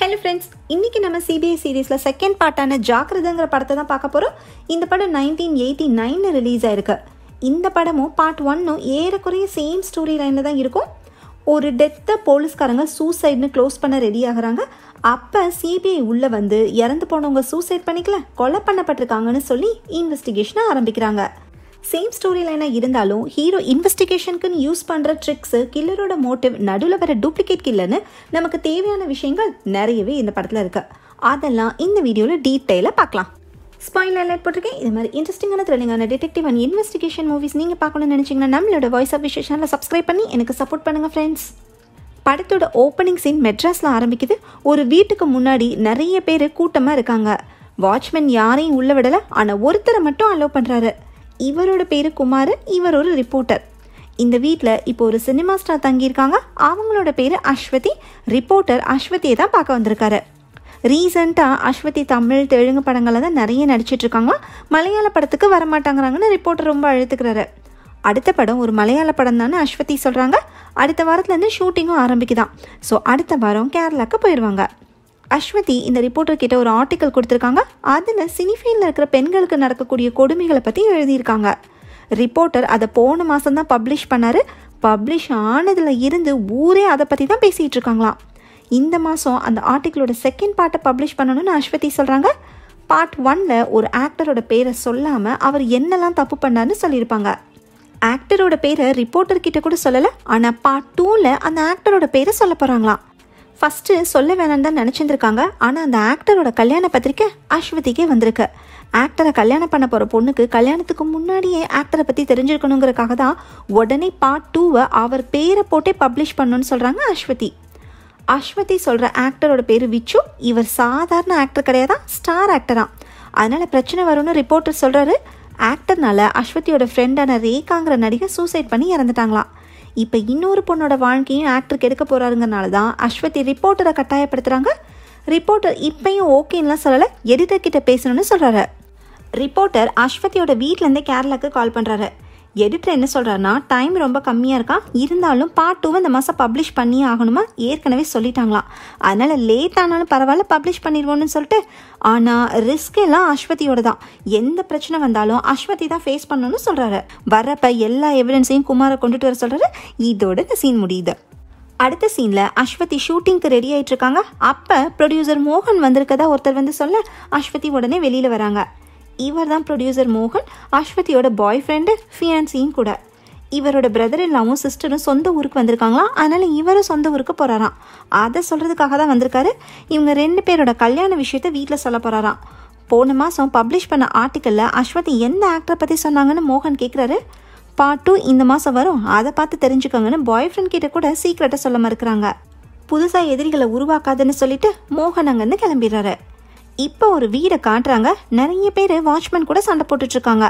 hello friends இன்றைக்கி நம்ம CBI சீரீஸில் செகண்ட் பார்ட்டான ஜாக்கிரதங்கிற படத்தை தான் பார்க்க போகிறோம் இந்த படம் நைன்டீன் எயிட்டி நைனில் ரிலீஸ் ஆயிருக்கு இந்த படமும் பார்ட் ஒன்னும் ஏறக்குறைய சேம் ஸ்டோரி லைனில் தான் இருக்கும் ஒரு டெத்தை போலீஸ்காரங்க சூசைட்னு க்ளோஸ் பண்ண ரெடி ஆகிறாங்க அப்போ சிபிஐ உள்ளே வந்து இறந்து போனவங்க சூசைட் பண்ணிக்கல கொலை பண்ணப்பட்டிருக்காங்கன்னு சொல்லி இன்வெஸ்டிகேஷனை ஆரம்பிக்கிறாங்க சேம் ஸ்டோரி லைனாக இருந்தாலும் ஹீரோ இன்வெஸ்டிகேஷனுக்குன்னு யூஸ் பண்ணுற ட்ரிக்ஸு கில்லரோட மோட்டிவ் நடுவில் வர டூப்ளிகேட் கில்லன்னு நமக்கு தேவையான விஷயங்கள் நிறையவே இந்த படத்தில் இருக்குது அதெல்லாம் இந்த வீடியோவில் டீட்டெயிலாக பார்க்கலாம் ஸ்பாயில் லைட் போட்டிருக்கேன் இது மாதிரி இன்ட்ரெஸ்டிங்கான த்ரில்லிங்கான டிடெக்டிவ் அண்ட் இன்வெஸ்டிகேஷன் மூவிஸ் நீங்கள் பார்க்கணும்னு நினச்சிங்கன்னா நம்மளோட வாய்ஸ் ஆஃப் விஷ் சப்ஸ்கிரைப் பண்ணி எனக்கு சப்போர்ட் பண்ணுங்கள் ஃப்ரெண்ட்ஸ் படத்தோட ஓப்பனிங் சீன் மெட்ராஸில் ஆரம்பிக்குது ஒரு வீட்டுக்கு முன்னாடி நிறைய பேர் கூட்டமாக இருக்காங்க வாட்ச்மேன் யாரையும் உள்ள விடலை ஆனால் ஒருத்தரை மட்டும் அலோவ் பண்ணுறாரு இவரோட பேர் குமார் இவர் ஒரு ரிப்போர்ட்டர் இந்த வீட்டில் இப்போ ஒரு சினிமா ஸ்டார் தங்கியிருக்காங்க அவங்களோட பேர் அஸ்வதி ரிப்போர்ட்டர் அஸ்வதியை தான் பார்க்க வந்திருக்காரு ரீசெண்டாக அஸ்வதி தமிழ் தெலுங்கு படங்களில் தான் நிறைய நடிச்சிட்ருக்காங்க மலையாள படத்துக்கு வரமாட்டாங்கிறாங்கன்னு ரிப்போர்ட்டர் ரொம்ப அழுத்துக்கிறாரு அடுத்த படம் ஒரு மலையாள படம் தானே அஸ்வதி சொல்கிறாங்க அடுத்த வாரத்துலேருந்து ஷூட்டிங்கும் ஆரம்பிக்குதான் ஸோ அடுத்த வாரம் கேரளாவுக்கு போயிடுவாங்க அஸ்வதி இந்த ரிப்போர்ட்டர் கிட்ட ஒரு ஆர்டிக்கல் கொடுத்துருக்காங்க அதில் சினிஃபீல்டில் இருக்கிற பெண்களுக்கு நடக்கக்கூடிய கொடுமைகளை பற்றி எழுதியிருக்காங்க ரிப்போர்ட்டர் அதை போன மாதம் தான் பப்ளிஷ் பண்ணார் பப்ளிஷ் ஆனதில் இருந்து ஊரே அதை பற்றி தான் பேசிகிட்டு இருக்காங்களாம் இந்த மாதம் அந்த ஆர்டிக்கிளோட செகண்ட் பார்ட்டை பப்ளிஷ் பண்ணணும்னு அஸ்வதி சொல்கிறாங்க பார்ட் ஒன்ல ஒரு ஆக்டரோட பேரை சொல்லாமல் அவர் என்னெல்லாம் தப்பு பண்ணார்னு சொல்லியிருப்பாங்க ஆக்டரோட பேரை ரிப்போர்ட்டர் கிட்ட கூட சொல்லலை ஆனால் பார்ட் டூவில் அந்த ஆக்டரோட பேரை சொல்ல போகிறாங்களாம் ஃபஸ்ட்டு சொல்ல வேணான்னு தான் நினச்சிருந்துருக்காங்க ஆனால் அந்த ஆக்டரோட கல்யாண பத்திரிக்கை அஸ்வதிக்கே வந்திருக்கு ஆக்டரை கல்யாணம் பண்ண போகிற பொண்ணுக்கு கல்யாணத்துக்கு முன்னாடியே ஆக்டரை பற்றி தெரிஞ்சிருக்கணுங்கிறக்காக தான் உடனே பார்ட் டூவை அவர் பேரை போட்டே பப்ளிஷ் பண்ணணும்னு சொல்கிறாங்க அஸ்வதி அஸ்வதி சொல்கிற ஆக்டரோட பேர் விச்சு இவர் சாதாரண ஆக்டர் கிடையாதான் ஸ்டார் ஆக்டராக அதனால் பிரச்சனை வரும்னு ரிப்போர்ட்டர் சொல்கிறாரு ஆக்டர்னால அஸ்வதியோட ஃப்ரெண்டான ரேகாங்கிற நடிகை சூசைட் பண்ணி இறந்துட்டாங்களாம் இப்போ இன்னொரு பொண்ணோட வாழ்க்கையும் ஆக்டருக்கு எடுக்க போகிறாருங்கனால தான் அஸ்வதி ரிப்போர்ட்டரை கட்டாயப்படுத்துகிறாங்க ரிப்போர்ட்டர் இப்பையும் ஓகேன்னுலாம் சொல்லலை எடிட்டர் கிட்ட பேசணும்னு சொல்கிறாரு ரிப்போர்ட்டர் அஸ்வதியோட வீட்டிலேருந்தே கேரளாவுக்கு கால் பண்ணுறாரு எடிட்டர் என்ன சொல்கிறாருன்னா டைம் ரொம்ப கம்மியாக இருக்கா இருந்தாலும் பார்ட் டூவை இந்த மாதம் பப்ளிஷ் பண்ணி ஆகணுமா ஏற்கனவே சொல்லிட்டாங்களாம் அதனால் லேட் ஆனாலும் பரவாயில்ல பப்ளிஷ் பண்ணிடுவோன்னு சொல்லிட்டு ஆனால் ரிஸ்க் எல்லாம் அஸ்வதியோட தான் எந்த பிரச்சனை வந்தாலும் அஸ்வதி தான் ஃபேஸ் பண்ணணும்னு சொல்கிறாரு வர்றப்ப எல்லா எவிடன்ஸையும் குமாரை கொண்டுட்டு வர சொல்கிறாரு இதோட இந்த சீன் முடியுது அடுத்த சீனில் அஸ்வதி ஷூட்டிங்க்கு ரெடி ஆகிட்டு இருக்காங்க அப்போ ப்ரொடியூசர் மோகன் வந்திருக்கதா ஒருத்தர் வந்து சொல்ல அஸ்வதி உடனே வெளியில் வராங்க இவர் தான் ப்ரொடியூசர் மோகன் அஸ்வதியோட பாய் ஃப்ரெண்டு ஃபியான்சியும் கூட இவரோட பிரதர் இல்லாமல் சிஸ்டரும் சொந்த ஊருக்கு வந்திருக்காங்களாம் அதனால் இவரும் சொந்த ஊருக்கு போகிறாராம் அதை சொல்கிறதுக்காக தான் வந்திருக்காரு இவங்க ரெண்டு பேரோட கல்யாண விஷயத்த வீட்டில் சொல்ல போகிறாராம் போன மாதம் பப்ளிஷ் பண்ண ஆர்டிக்கலில் அஸ்வதி எந்த ஆக்டரை பற்றி சொன்னாங்கன்னு மோகன் கேட்குறாரு பார்ட் டூ இந்த மாதம் வரும் அதை பார்த்து தெரிஞ்சுக்கோங்கன்னு பாய் ஃப்ரெண்ட் கிட்ட கூட சீக்கிரட்டை சொல்ல மறுக்கிறாங்க புதுசாக எதிரிகளை உருவாக்காதுன்னு சொல்லிட்டு மோகன் அங்கேருந்து கிளம்பிடுறாரு இப்போ ஒரு வீடை காட்டுறாங்க நிறைய பேர் வாட்ச்மேன் கூட சண்டை போட்டுட்ருக்காங்க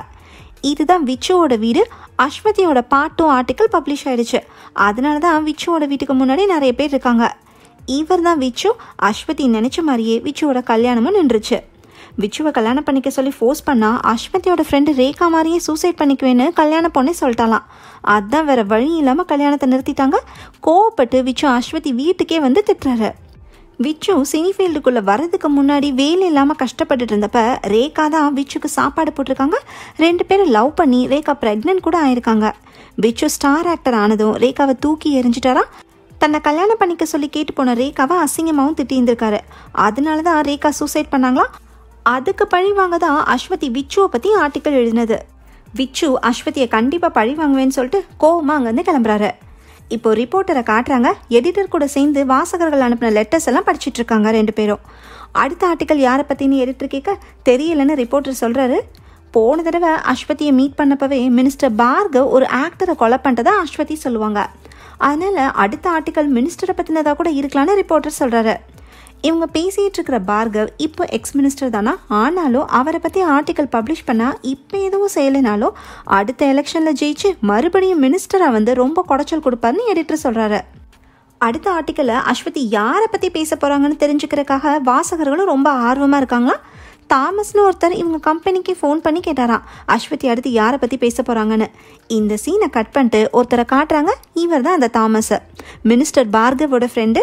இதுதான் விச்சுவோட வீடு அஸ்வதியோட பாட்டும் ஆர்டிக்கல் பப்ளிஷ் ஆயிடுச்சு அதனால தான் விச்சுவோட வீட்டுக்கு முன்னாடி நிறைய பேர் இருக்காங்க இவர் தான் விச்சு அஸ்வதி நினச்ச மாதிரியே விச்சுவோட கல்யாணமும் நின்றுச்சு விச்சுவை கல்யாணம் பண்ணிக்க சொல்லி ஃபோர்ஸ் பண்ணால் அஸ்வதியோட ஃப்ரெண்டு ரேகா மாதிரியே சூசைட் பண்ணிக்குவேன்னு கல்யாணம் பொண்ணே சொல்லிட்டாலாம் அதுதான் வேற வழி இல்லாமல் கல்யாணத்தை நிறுத்திட்டாங்க கோவப்பட்டு விச்சு அஸ்வதி வீட்டுக்கே வந்து திட்டுறாரு விச்சு சினி ஃபீல்டுக்குள்ளே வரதுக்கு முன்னாடி வேலை இல்லாமல் கஷ்டப்பட்டுட்டு இருந்தப்ப ரேகா தான் விச்சுக்கு சாப்பாடு போட்டிருக்காங்க ரெண்டு பேரும் லவ் பண்ணி ரேகா ப்ரெக்னென்ட் கூட ஆயிருக்காங்க விச்சு ஸ்டார் ஆக்டர் ஆனதும் ரேகாவை தூக்கி எரிஞ்சிட்டாரா தன்னை கல்யாணம் பண்ணிக்க சொல்லி கேட்டு போன ரேகாவை அசிங்கமாகவும் திட்டியிருந்திருக்காரு அதனால தான் ரேகா சூசைட் பண்ணாங்களா அதுக்கு பழி வாங்க தான் அஸ்வதி விச்சுவை பற்றி ஆர்டிக்கல் எழுதினது விச்சு அஸ்வதியை கண்டிப்பாக பழி வாங்குவேன்னு சொல்லிட்டு கோவமாக அங்கேருந்து கிளம்புறாரு இப்போ ரிப்போர்ட்டரை காட்டுறாங்க எடிட்டர் கூட சேர்ந்து வாசகர்கள் அனுப்பின லெட்டர்ஸ் எல்லாம் படிச்சுட்டு இருக்காங்க ரெண்டு பேரும் அடுத்த ஆர்டிக்கல் யாரை பற்றின்னு எடிட்டர் கேட்க தெரியலன்னு ரிப்போர்ட்டர் சொல்கிறாரு போன தடவை அஸ்வதியை மீட் பண்ணப்பவே மினிஸ்டர் பார்கவ் ஒரு ஆக்டரை கொலை பண்ணிட்டதா அஸ்வதி சொல்லுவாங்க அதனால் அடுத்த ஆர்டிக்கல் மினிஸ்டரை பற்றினதாக கூட இருக்கலான்னு ரிப்போர்ட்டர் சொல்கிறாரு இவங்க பேசிகிட்டு இருக்கிற பார்கவ் இப்போ எக்ஸ் மினிஸ்டர் தானா ஆனாலும் அவரை பற்றி ஆர்டிக்கல் பப்ளிஷ் பண்ணால் இப்போ எதுவும் செய்யலைனாலும் அடுத்த எலெக்ஷனில் ஜெயிச்சு மறுபடியும் மினிஸ்டராக வந்து ரொம்ப குடைச்சல் கொடுப்பாருன்னு எடிட்டர் சொல்கிறாரு அடுத்த ஆர்டிக்கலில் அஸ்வதி யாரை பற்றி பேச போகிறாங்கன்னு தெரிஞ்சுக்கிறதுக்காக வாசகர்களும் ரொம்ப ஆர்வமாக இருக்காங்களா தாமஸ்னு ஒருத்தர் இவங்க கம்பெனிக்கு ஃபோன் பண்ணி கேட்டாராம் அஸ்வதி அடுத்து யாரை பற்றி பேச போகிறாங்கன்னு இந்த சீனை கட் பண்ணிட்டு ஒருத்தரை காட்டுறாங்க இவர் தான் அந்த தாமஸை மினிஸ்டர் பார்கவோட ஃப்ரெண்டு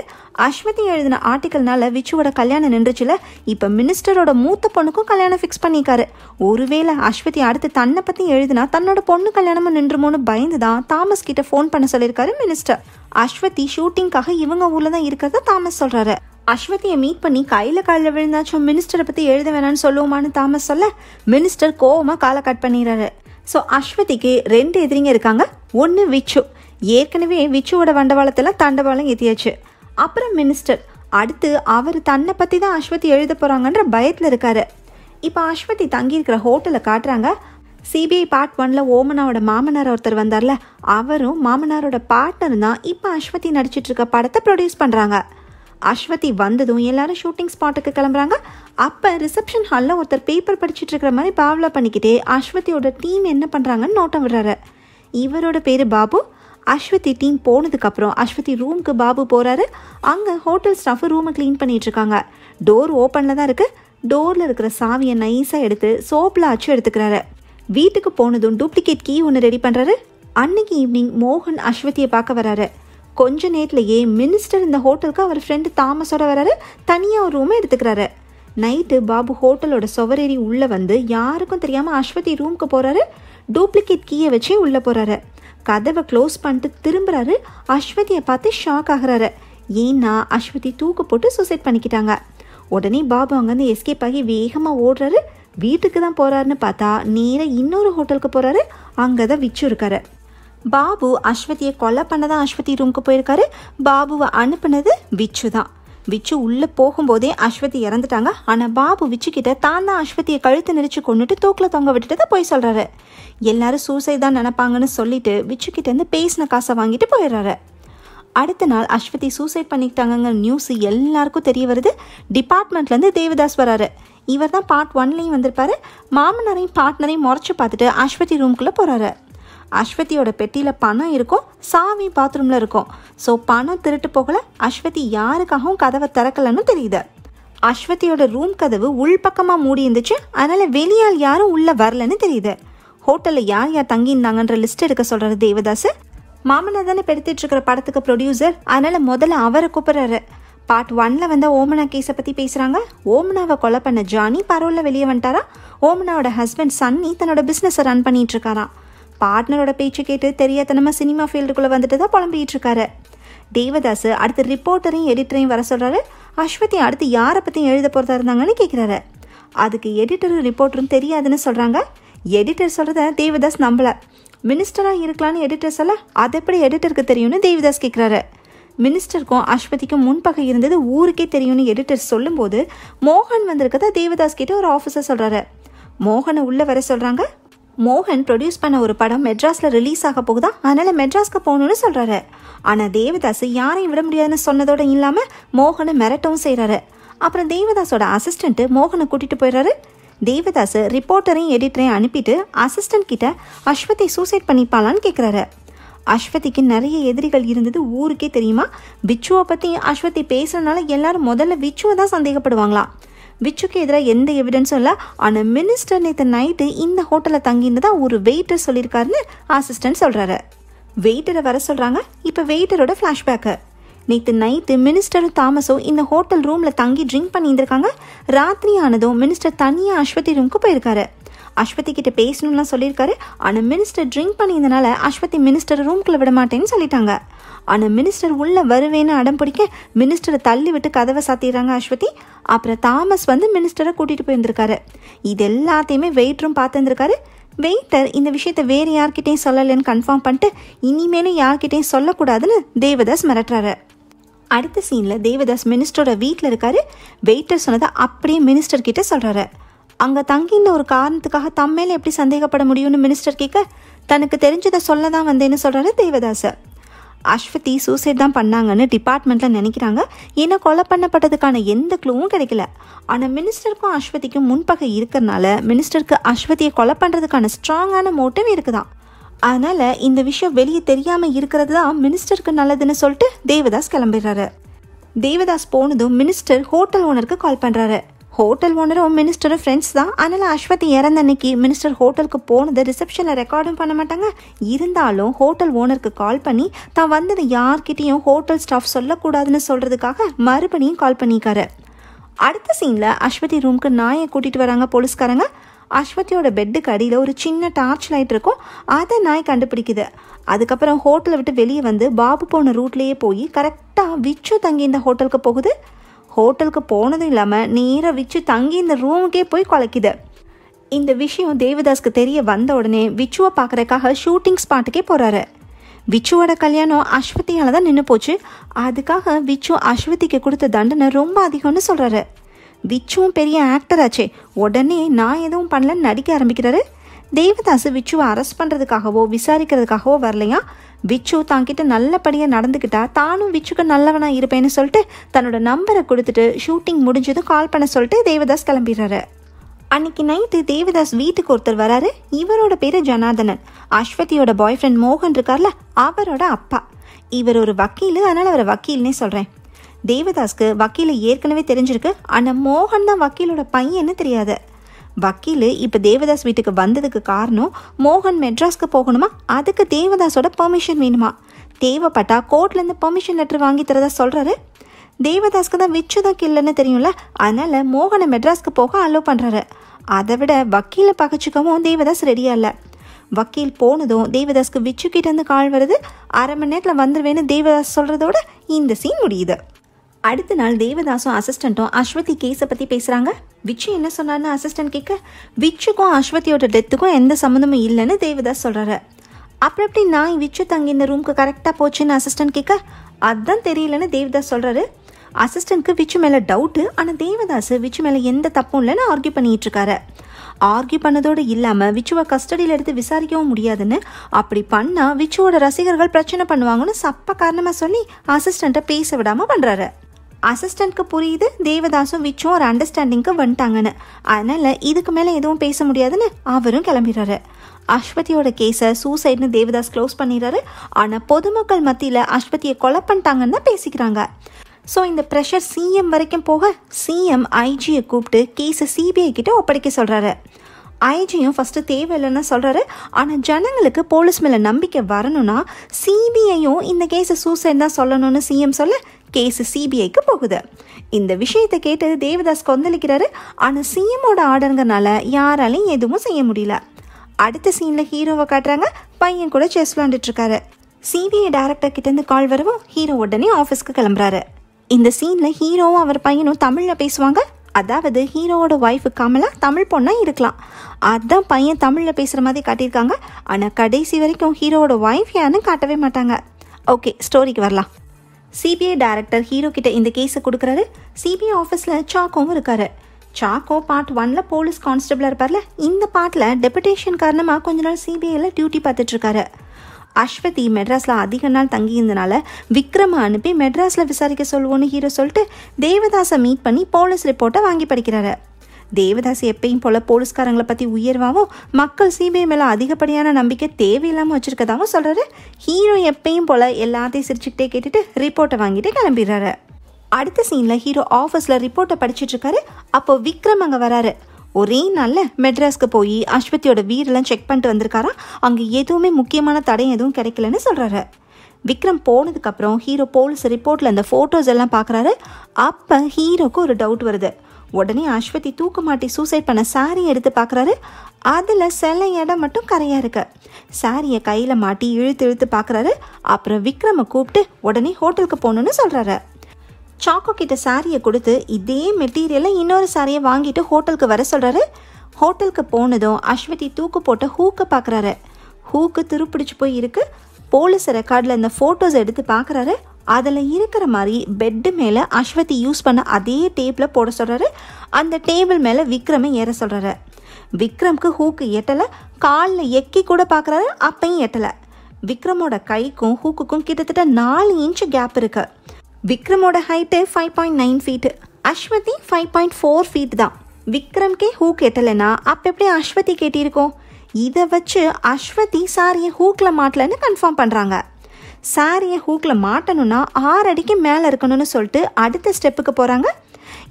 அஸ்வதி எழுதின ஆர்டிக்கல்னால விச்சுவோட கல்யாணம் நின்றுச்சுல இப்போ மினிஸ்டரோட மூத்த பொண்ணுக்கும் கல்யாணம் ஃபிக்ஸ் பண்ணியிருக்காரு ஒருவேளை அஸ்வதி அடுத்து தன்னை பற்றி எழுதினா தன்னோட பொண்ணு கல்யாணமும் நின்றுமோன்னு பயந்து தான் தாமஸ் கிட்ட ஃபோன் பண்ண சொல்லியிருக்காரு மினிஸ்டர் அஸ்வதி ஷூட்டிங்காக இவங்க ஊரில் தான் இருக்கிறத தாமஸ் சொல்கிறாரு அஸ்வதியை மீட் பண்ணி கையில் காலில் விழுந்தாச்சும் மினிஸ்டரை பற்றி எழுத வேணாம்னு சொல்லுவோமான்னு தாமஸ் சொல்ல மினிஸ்டர் கோவமாக காலை கட் பண்ணிடுறாரு ஸோ அஸ்வதிக்கு ரெண்டு எதிரிங்க இருக்காங்க ஒன்று விச்சு ஏற்கனவே விச்சுவோட வண்டவாளத்தில் தண்டவாளம் ஏற்றியாச்சு அப்புறம் மினிஸ்டர் அடுத்து அவர் தன்னை பற்றி தான் அஸ்வதி எழுத போகிறாங்கன்ற பயத்தில் இருக்காரு இப்போ அஸ்வதி தங்கியிருக்கிற ஹோட்டலில் காட்டுறாங்க சிபிஐ பார்ட் ஒன்ல ஓமனாவோட மாமனார் ஒருத்தர் வந்தார்ல அவரும் மாமனாரோட பார்ட்னர் தான் இப்போ அஸ்வதி நடிச்சிட்டு இருக்க படத்தை ப்ரொடியூஸ் பண்ணுறாங்க அஸ்வதி வந்ததும் எல்லாரும் ஷூட்டிங் ஸ்பாட்டுக்கு கிளம்புறாங்க அப்போ ரிசப்ஷன் ஹாலில் ஒருத்தர் பேப்பர் படிச்சுட்டு இருக்கிற மாதிரி பாவலா பண்ணிக்கிட்டே அஸ்வதியோட டீம் என்ன பண்ணுறாங்கன்னு நோட்டம் விடுறாரு இவரோட பேர் பாபு அஸ்வதி டீம் போனதுக்கப்புறம் அஸ்வதி ரூமுக்கு பாபு போகிறாரு அங்கே ஹோட்டல் ஸ்டாஃப் ரூமை க்ளீன் பண்ணிகிட்ருக்காங்க டோர் ஓப்பனில் தான் இருக்குது டோரில் இருக்கிற சாவியை நைஸாக எடுத்து சோப்பில் அச்சு எடுத்துக்கிறாரு வீட்டுக்கு போனதும் டூப்ளிகேட் கீ ஒன்று ரெடி பண்ணுறாரு அன்னைக்கு ஈவினிங் மோகன் அஸ்வதியை பார்க்க வராரு கொஞ்ச நேரத்துலயே மினிஸ்டர் இந்த ஹோட்டலுக்கு அவர் ஃப்ரெண்டு தாமஸோட வராரு தனியாக ஒரு ரூமை எடுத்துக்கிறாரு நைட்டு பாபு ஹோட்டலோட சுவரேறி உள்ளே வந்து யாருக்கும் தெரியாமல் அஸ்வதி ரூமுக்கு போகிறாரு டூப்ளிகேட் கீயை வச்சே உள்ளே போகிறாரு கதவை க்ளோஸ் பண்ணிட்டு திரும்புகிறாரு அஸ்வதியை பார்த்து ஷாக் ஆகுறாரு ஏன்னா அஸ்வதி தூக்கு போட்டு சூசைட் பண்ணிக்கிட்டாங்க உடனே பாபு அங்கேருந்து எஸ்கேப் ஆகி வேகமாக ஓடுறாரு வீட்டுக்கு தான் போகிறாருன்னு பார்த்தா நேராக இன்னொரு ஹோட்டலுக்கு போகிறாரு அங்கே தான் விச்சு இருக்காரு பாபு அஸ்வதியை கொலை பண்ண தான் அஸ்வதி ரூமுக்கு போயிருக்காரு பாபுவை அனுப்புனது விச்சு தான் விச்சு உள்ளே போகும்போதே அஸ்வதி இறந்துட்டாங்க ஆனால் பாபு விச்சுக்கிட்ட தான் தான் அஸ்வதியை கழுத்து நெரிச்சு கொண்டுட்டு தூக்கில் தொங்க விட்டுட்டு போய் சொல்கிறாரு எல்லாரும் சூசைட் தான் நினப்பாங்கன்னு சொல்லிட்டு விச்சுக்கிட்டேருந்து பேசின காசை வாங்கிட்டு போயிடுறாரு அடுத்த நாள் அஸ்வதி சூசைட் பண்ணிக்கிட்டாங்கங்கிற நியூஸ் எல்லாருக்கும் தெரிய வருது டிபார்ட்மெண்ட்லேருந்து தேவதாஸ் வராரு இவர் தான் பார்ட் ஒன்லேயும் வந்திருப்பாரு மாமனாரையும் பார்ட்னரையும் முறைச்சி பார்த்துட்டு அஸ்வதி ரூம்குள்ளே போகிறாரு அஸ்வதியோட பெட்டியில் பணம் இருக்கும் சாமி பாத்ரூமில் இருக்கும் ஸோ பணம் திருட்டு போகல அஸ்வதி யாருக்காகவும் கதவை திறக்கலன்னு தெரியுது அஸ்வதியோட ரூம் கதவு உள்பக்கமாக மூடி இருந்துச்சு அதனால் வெளியால் யாரும் உள்ளே வரலன்னு தெரியுது ஹோட்டலில் யார் யார் தங்கியிருந்தாங்கன்ற லிஸ்ட் எடுக்க சொல்கிறது தேவதாஸ் மாமனார் தானே பெடுத்துட்டு இருக்கிற படத்துக்கு ப்ரொடியூசர் அதனால் முதல்ல அவரை கூப்பிட்றாரு பார்ட் ஒன்ல வந்த ஓமனா கேஸை பற்றி பேசுகிறாங்க ஓமனாவை கொலை பண்ண ஜானி பரவலில் வெளியே வந்துட்டாரா ஓமனாவோட ஹஸ்பண்ட் சன்னி தன்னோட பிஸ்னஸை ரன் பண்ணிட்டு பார்ட்னரோட பேச்சு கேட்டு தெரியாதனமாக சினிமா ஃபீல்டுக்குள்ளே வந்துட்டு தான் புலம்பிகிட்டு தேவதாஸ் அடுத்து ரிப்போர்ட்டரையும் எடிட்டரையும் வர சொல்கிறாரு அஸ்வதி அடுத்து யாரை பற்றியும் எழுத போகிறதா இருந்தாங்கன்னு கேட்குறாரு அதுக்கு எடிட்டரும் ரிப்போர்ட்டரும் தெரியாதுன்னு சொல்கிறாங்க எடிட்டர் சொல்கிறத தேவதாஸ் நம்பலை மினிஸ்டராக இருக்கலான்னு எடிட்டர் சொல்ல அது எப்படி எடிட்டருக்கு தெரியும்னு தேவதாஸ் கேட்குறாரு மினிஸ்டருக்கும் அஸ்வதிக்கும் முன்பகை இருந்தது ஊருக்கே தெரியும்னு எடிட்டர் சொல்லும்போது மோகன் வந்திருக்கதா தேவதாஸ் கிட்ட ஒரு ஆஃபீஸர் சொல்கிறாரு மோகனை உள்ளே வர சொல்கிறாங்க மோகன் ப்ரொடியூஸ் பண்ண ஒரு படம் மெட்ராஸில் ரிலீஸ் ஆக போகுதா அதனால் மெட்ராஸ்க்கு போகணும்னு சொல்கிறாரு ஆனால் தேவதாஸ் யாரையும் விட முடியாதுன்னு சொன்னதோடு இல்லாமல் மோகனை மிரட்டவும் செய்கிறாரு அப்புறம் தேவதாஸோட அசிஸ்டண்ட்டு மோகனை கூட்டிகிட்டு போயிடுறாரு தேவதாஸ் ரிப்போர்ட்டரையும் எடிட்டரையும் அனுப்பிட்டு அசிஸ்டண்ட் கிட்ட அஸ்வத்தை சூசைட் பண்ணிப்பாளான்னு கேட்குறாரு அஸ்வதிக்கு நிறைய எதிரிகள் இருந்தது ஊருக்கே தெரியுமா பிச்சுவை பற்றி அஸ்வதி பேசுகிறனால எல்லாரும் முதல்ல பிச்சுவை தான் சந்தேகப்படுவாங்களாம் விச்சுக்கு எதிராக எந்த எவிடன்ஸும் இல்லை ஆனால் மினிஸ்டர் நேற்று நைட்டு இந்த ஹோட்டலில் தங்கியிருந்ததா ஒரு வெயிட்டர் சொல்லியிருக்காருன்னு அசிஸ்டன்ட் சொல்கிறாரு வெயிட்டரை வர சொல்கிறாங்க இப்போ வெயிட்டரோட ஃப்ளாஷ்பேக்கு நேற்று நைட்டு மினிஸ்டரும் தாமஸும் இந்த ஹோட்டல் ரூமில் தங்கி ட்ரிங்க் பண்ணியிருந்திருக்காங்க ராத்திரி ஆனதும் மினிஸ்டர் தனியாக அஸ்வதி ரூமுக்கு போயிருக்காரு அஸ்வதி கிட்ட பேசணும்லாம் சொல்லியிருக்காரு ஆனால் மினிஸ்டர் ட்ரிங்க் பண்ணியிருந்தனால அஸ்வதி மினிஸ்டர் ரூம்குள்ளே விட மாட்டேன்னு சொல்லிட்டாங்க ஆனால் மினிஸ்டர் உள்ளே வருவேன்னு அடம் பிடிக்க மினிஸ்டரை தள்ளி விட்டு கதவை சாத்திடுறாங்க அஸ்வதி அப்புறம் தாமஸ் வந்து மினிஸ்டரை கூட்டிகிட்டு போயிருந்திருக்காரு இது எல்லாத்தையுமே வெயிட்ரும் பார்த்துருந்துருக்காரு வெயிட்டர் இந்த விஷயத்த வேறு யார்கிட்டையும் சொல்லலைன்னு கன்ஃபார்ம் பண்ணிட்டு இனிமேலும் யார்கிட்டையும் சொல்லக்கூடாதுன்னு தேவதாஸ் மிரட்டுறாரு அடுத்த சீனில் தேவதாஸ் மினிஸ்டரோட வீட்டில் இருக்காரு வெயிட்டர் சொன்னதை அப்படியே மினிஸ்டர் கிட்ட சொல்கிறாரு அங்கே தங்கின ஒரு காரணத்துக்காக தம் மேலே எப்படி சந்தேகப்பட முடியும்னு மினிஸ்டர் கேட்க தனக்கு தெரிஞ்சதை சொல்ல தான் வந்தேன்னு சொல்கிறாரு தேவதாசர் அஸ்வதி சூசைட் தான் பண்ணாங்கன்னு டிபார்ட்மெண்ட்டில் நினைக்கிறாங்க ஏன்னா கொலை பண்ணப்பட்டதுக்கான எந்த க்ளூவும் கிடைக்கல ஆனால் மினிஸ்டருக்கும் அஸ்வதிக்கும் முன்பகை இருக்கிறனால மினிஸ்டருக்கு அஸ்வதியை கொலை பண்ணுறதுக்கான ஸ்ட்ராங்கான மோட்டிவ் இருக்குதான் அதனால் இந்த விஷயம் வெளியே தெரியாமல் இருக்கிறது தான் மினிஸ்டருக்கு நல்லதுன்னு சொல்லிட்டு தேவதாஸ் கிளம்பிடுறாரு தேவதாஸ் போனதும் மினிஸ்டர் ஹோட்டல் ஓனருக்கு கால் பண்ணுறாரு ஹோட்டல் ஓனரும் மினிஸ்டரும் ஃப்ரெண்ட்ஸ் தான் அதனால் அஸ்வதி இறந்த அன்னைக்கு மினிஸ்டர் ஹோட்டலுக்கு போனது ரிசப்ஷனில் ரெக்கார்டும் பண்ண மாட்டாங்க இருந்தாலும் ஹோட்டல் ஓனருக்கு கால் பண்ணி தான் வந்தது யார்கிட்டையும் ஹோட்டல் ஸ்டாஃப் சொல்லக்கூடாதுன்னு சொல்கிறதுக்காக மறுபடியும் கால் பண்ணிக்காரு அடுத்த சீனில் அஸ்வதி ரூம்க்கு நாயை கூட்டிகிட்டு வராங்க போலீஸ்காரங்க அஸ்வதியோட பெட்டுக்கு அடியில் ஒரு சின்ன டார்ச் லைட் இருக்கும் அதை நாய் கண்டுபிடிக்குது அதுக்கப்புறம் ஹோட்டலை விட்டு வெளியே வந்து பாபு போன ரூட்லேயே போய் கரெக்டாக விச்சு தங்கி இந்த ஹோட்டலுக்கு போகுது ஹோட்டலுக்கு போனதும் இல்லாமல் நேராக விச்சு தங்கி இந்த ரூமுக்கே போய் குலைக்குது இந்த விஷயம் தேவதாஸ்க்கு தெரிய வந்த உடனே விச்சுவை பார்க்குறக்காக ஷூட்டிங் ஸ்பாட்டுக்கே போகிறாரு விச்சுவோட கல்யாணம் அஸ்வதியால் தான் நின்று போச்சு அதுக்காக விச்சு அஸ்வதிக்கு கொடுத்த தண்டனை ரொம்ப அதிகம்னு சொல்கிறாரு விச்சுவும் பெரிய ஆக்டர் ஆச்சே உடனே நான் எதுவும் பண்ணலன்னு நடிக்க ஆரம்பிக்கிறாரு தேவதாஸ் விச்சுவை அரெஸ்ட் பண்ணுறதுக்காகவோ விசாரிக்கிறதுக்காகவோ வரலையா விச்சு தான்கிட்ட நல்லபடியாக நடந்துக்கிட்டா தானும் விச்சுக்கு நல்லவனாக இருப்பேன்னு சொல்லிட்டு தன்னோட நம்பரை கொடுத்துட்டு ஷூட்டிங் முடிஞ்சதும் கால் பண்ண சொல்லிட்டு தேவதாஸ் கிளம்பிடுறாரு அன்னைக்கு நைட்டு தேவதாஸ் வீட்டுக்கு ஒருத்தர் வராரு இவரோட பேர் ஜனார்தனன் அஸ்வதியோட பாய் ஃப்ரெண்ட் மோகன் இருக்கார்ல அவரோட அப்பா இவர் ஒரு வக்கீல் அதனால் அவரை வக்கீல்னே சொல்கிறேன் தேவதாஸ்க்கு வக்கீல ஏற்கனவே தெரிஞ்சிருக்கு ஆனால் மோகன் தான் வக்கீலோட பையன்னு தெரியாது வக்கீல் இப்போ தேவதாஸ் வீட்டுக்கு வந்ததுக்கு காரணம் மோகன் மெட்ராஸ்க்கு போகணுமா அதுக்கு தேவதாஸோட பெர்மிஷன் வேணுமா தேவைப்பட்டா கோர்ட்லேருந்து பெர்மிஷன் லெட்டர் வாங்கி தரதா சொல்கிறாரு தேவதாஸ்க்கு தான் விச்சுதான் இல்லைன்னு தெரியும்ல அதனால் மோகனை மெட்ராஸ்க்கு போக அலோவ் பண்ணுறாரு அதை விட வக்கீலை பகச்சிக்கவும் தேவதாஸ் ரெடியாக இல்லை வக்கீல் போனதும் தேவதாஸ்க்கு விச்சுக்கிட்டேருந்து கால் வருது அரை மணி நேரத்தில் வந்துடுவேன்னு தேவதாஸ் சொல்கிறதோட இந்த சீன் முடியுது அடுத்த நாள் தேவதாசும் அசிஸ்டண்ட்டும் அஸ்வதி கேஸை பற்றி பேசுகிறாங்க விச்சு என்ன சொன்னார்னு அசிஸ்டன்ட் கேட்க விச்சுக்கும் அஸ்வதியோட டெத்துக்கும் எந்த சம்மந்தமும் இல்லைன்னு தேவதாஸ் சொல்கிறாரு அப்புறம் எப்படி நான் விச்சு தங்கி இந்த ரூமுக்கு கரெக்டாக போச்சுன்னு அசிஸ்டன்ட் கேட்க அதுதான் தெரியலன்னு தேவதாஸ் சொல்கிறாரு அசிஸ்டண்ட்க்கு விச்சு மேலே டவுட்டு ஆனால் தேவதாஸ் விச்சு மேலே எந்த தப்பும் இல்லைன்னு ஆர்கியூ பண்ணிட்டு இருக்காரு ஆர்கியூ பண்ணதோடு இல்லாமல் விச்சுவை கஸ்டடியில் எடுத்து விசாரிக்கவும் முடியாதுன்னு அப்படி பண்ணால் விச்சுவோட ரசிகர்கள் பிரச்சனை பண்ணுவாங்கன்னு சப்ப காரணமாக சொல்லி அசிஸ்டண்ட்டை பேச விடாமல் பண்ணுறாரு அசிஸ்டண்ட்க்கு புரியுது தேவதாசும் விச்சும் ஒரு அண்டர்ஸ்டாண்டிங்க்கு வந்துட்டாங்கன்னு அதனால் இதுக்கு மேலே எதுவும் பேச முடியாதுன்னு அவரும் கிளம்பிடுறாரு அஸ்வதியோட கேஸை சூசைட்னு தேவதாஸ் க்ளோஸ் பண்ணிடுறாரு ஆனால் பொதுமக்கள் மத்தியில் அஸ்வதியை கொலை பண்ணிட்டாங்கன்னு பேசிக்கிறாங்க ஸோ இந்த ப்ரெஷர் சிஎம் வரைக்கும் போக சிஎம் ஐஜியை கூப்பிட்டு கேஸை சிபிஐ கிட்ட ஒப்படைக்க சொல்கிறாரு ஐஜியும் ஃபஸ்ட்டு தேவையில்லைன்னு சொல்கிறாரு ஆனால் ஜனங்களுக்கு போலீஸ் மேலே நம்பிக்கை வரணும்னா சிபிஐயும் இந்த கேஸை சூசைட் தான் சொல்லணும்னு சிஎம் சொல்ல கேஸு சிபிஐக்கு போகுது இந்த விஷயத்தை கேட்டு தேவதாஸ் கொந்தளிக்கிறாரு ஆனால் சிஎமோட ஆர்டருங்கனால யாராலையும் எதுவும் செய்ய முடியல அடுத்த சீனில் ஹீரோவை காட்டுறாங்க பையன் கூட செஸ் விளாண்டுட்ருக்காரு சிபிஐ டேரக்டர் கிட்டேருந்து கால் வரவும் ஹீரோ உடனே ஆஃபீஸ்க்கு கிளம்புறாரு இந்த சீனில் ஹீரோவும் அவர் பையனும் தமிழில் பேசுவாங்க அதாவது ஹீரோவோட ஒய்ஃபு கமலா தமிழ் பொண்ணாக இருக்கலாம் அதுதான் பையன் தமிழில் பேசுகிற மாதிரி காட்டியிருக்காங்க ஆனால் கடைசி வரைக்கும் ஹீரோவோட ஒய்ஃப் யாருன்னு காட்டவே மாட்டாங்க ஓகே ஸ்டோரிக்கு வரலாம் சிபிஐ டைரக்டர் ஹீரோ கிட்ட இந்த கேஸை கொடுக்குறாரு சிபிஐ ஆஃபீஸில் சாக்கோவும் இருக்காரு சாக்கோ பார்ட் ஒன்ல போலீஸ் கான்ஸ்டபிளாக இருப்பார்ல இந்த பார்ட்டில் டெபுடேஷன் காரணமாக கொஞ்ச நாள் சிபிஐயில் டியூட்டி பார்த்துட்ருக்காரு அஸ்வதி மெட்ராஸில் அதிக நாள் தங்கியிருந்தனால விக்ரம அனுப்பி மெட்ராஸில் விசாரிக்க சொல்வோன்னு ஹீரோ சொல்லிட்டு தேவதாஸை மீட் பண்ணி போலீஸ் ரிப்போர்ட்டை வாங்கி படிக்கிறாரு தேவதாஸ் எப்பயும் போல போலீஸ்காரங்களை பற்றி உயர்வாகவும் மக்கள் சிபிஐ மேலே அதிகப்படியான நம்பிக்கை தேவையில்லாமல் வச்சுருக்கதாகவும் சொல்கிறாரு ஹீரோ எப்பயும் போல் எல்லாத்தையும் சிரிச்சுக்கிட்டே கேட்டுட்டு ரிப்போர்ட்டை வாங்கிட்டு கிளம்பிடுறாரு அடுத்த சீனில் ஹீரோ ஆஃபீஸில் ரிப்போர்ட்டை படிச்சுட்டு இருக்காரு அப்போ விக்ரம் அங்கே வராரு ஒரே நாளில் மெட்ராஸ்க்கு போய் அஸ்வதியோட வீரெல்லாம் செக் பண்ணிட்டு வந்திருக்காரா அங்கே எதுவுமே முக்கியமான தடை எதுவும் கிடைக்கலன்னு சொல்கிறாரு விக்ரம் போனதுக்கப்புறம் ஹீரோ போலீஸ் ரிப்போர்ட்டில் அந்த ஃபோட்டோஸ் எல்லாம் பார்க்குறாரு அப்போ ஹீரோக்கு ஒரு டவுட் வருது உடனே அஸ்வதி தூக்கு மாட்டி சூசைட் பண்ண சாரி எடுத்து பார்க்குறாரு அதில் சில இடம் மட்டும் கரையாக இருக்கு சாரியை கையில் மாட்டி இழுத்து இழுத்து பார்க்குறாரு அப்புறம் விக்ரமை கூப்பிட்டு உடனே ஹோட்டலுக்கு போகணுன்னு சொல்கிறாரு சாக்கோ கிட்ட சாரியை கொடுத்து இதே மெட்டீரியலை இன்னொரு சாரியை வாங்கிட்டு ஹோட்டலுக்கு வர சொல்கிறாரு ஹோட்டலுக்கு போனதும் அஸ்வதி தூக்கு போட்டு ஹூக்கை பார்க்குறாரு ஹூக்கு துருப்பிடிச்சு போய் இருக்கு போலீஸ் ரெக்கார்டில் இந்த ஃபோட்டோஸ் எடுத்து பார்க்குறாரு அதில் இருக்கிற மாதிரி பெட்டு மேலே அஸ்வதி யூஸ் பண்ண அதே டேப்பில் போட சொல்கிறாரு அந்த டேபிள் மேலே விக்ரமை ஏற சொல்கிறாரு விக்ரம்க்கு ஹூக்கு எட்டலை காலில் எக்கி கூட பார்க்குறாரு அப்பையும் எட்டலை விக்ரமோட கைக்கும் ஹூக்குக்கும் கிட்டத்தட்ட நாலு இன்ச்சு கேப் இருக்குது விக்ரமோட height five point nine feet Aswathy five point four feet தான் விக்ரம்கே ஹூ கேட்டலைன்னா அப்போ எப்படி அஸ்வதி கேட்டிருக்கோம் இதை வச்சு அஸ்வதி சாரியை ஹூக்கில் மாட்டலன்னு கன்ஃபார்ம் பண்ணுறாங்க சாரியை ஹூக்கில் மாட்டணும்னா ஆறு அடிக்கு மேலே இருக்கணும்னு சொல்லிட்டு அடுத்த ஸ்டெப்புக்கு போகிறாங்க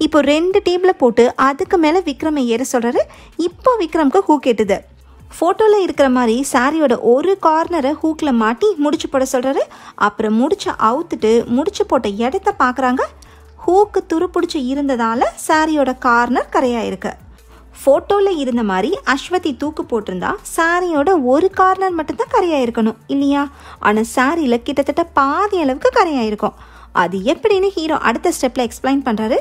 இப்போ ரெண்டு டேபிளை போட்டு அதுக்கு மேலே விக்ரமை ஏற சொல்கிறாரு இப்போ விக்ரம்க்கு ஹூ கேட்டுது ஃபோட்டோவில் இருக்கிற மாதிரி சாரியோட ஒரு கார்னரை ஹூக்கில் மாட்டி முடிச்சு போட சொல்கிறாரு அப்புறம் முடிச்சு அவுத்துட்டு முடிச்சு போட்ட இடத்த பார்க்குறாங்க ஹூக்கு துருப்பிடிச்சு இருந்ததால் சாரியோட கார்னர் கரையாயிருக்கு ஃபோட்டோவில் இருந்த மாதிரி அஸ்வதி தூக்கு போட்டிருந்தா சாரியோட ஒரு கார்னர் மட்டும்தான் கரையாயிருக்கணும் இல்லையா ஆனால் சாரியில் கிட்டத்தட்ட பாதி அளவுக்கு கரையாயிருக்கும் அது எப்படின்னு ஹீரோ அடுத்த ஸ்டெப்பில் எக்ஸ்பிளைன் பண்ணுறாரு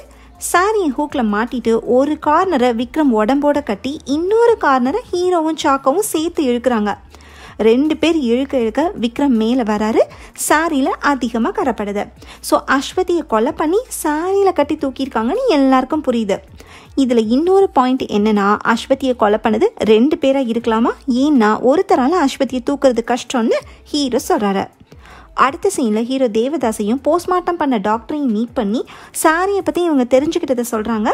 சாரியை ஹூக்கில் மாட்டிட்டு ஒரு கார்னரை விக்ரம் உடம்போட கட்டி இன்னொரு கார்னரை ஹீரோவும் சாக்கவும் சேர்த்து இழுக்கிறாங்க ரெண்டு பேர் இழுக்க இழுக்க விக்ரம் மேலே வராரு சாரியில் அதிகமாக கரப்படுது ஸோ அஸ்வதியை கொலை பண்ணி சாரியில் கட்டி தூக்கியிருக்காங்கன்னு எல்லாருக்கும் புரியுது இதில் இன்னொரு பாயிண்ட் என்னென்னா அஸ்வதியை கொலை பண்ணது ரெண்டு பேராக இருக்கலாமா ஏன்னா ஒருத்தரால் அஸ்வதியை தூக்குறது கஷ்டம்னு ஹீரோ சொல்கிறாரு அடுத்த சீனில் ஹீரோ தேவதாசையும் போஸ்ட்மார்ட்டம் பண்ண டாக்டரையும் மீட் பண்ணி சாரியை பற்றி இவங்க தெரிஞ்சுக்கிட்டதை சொல்கிறாங்க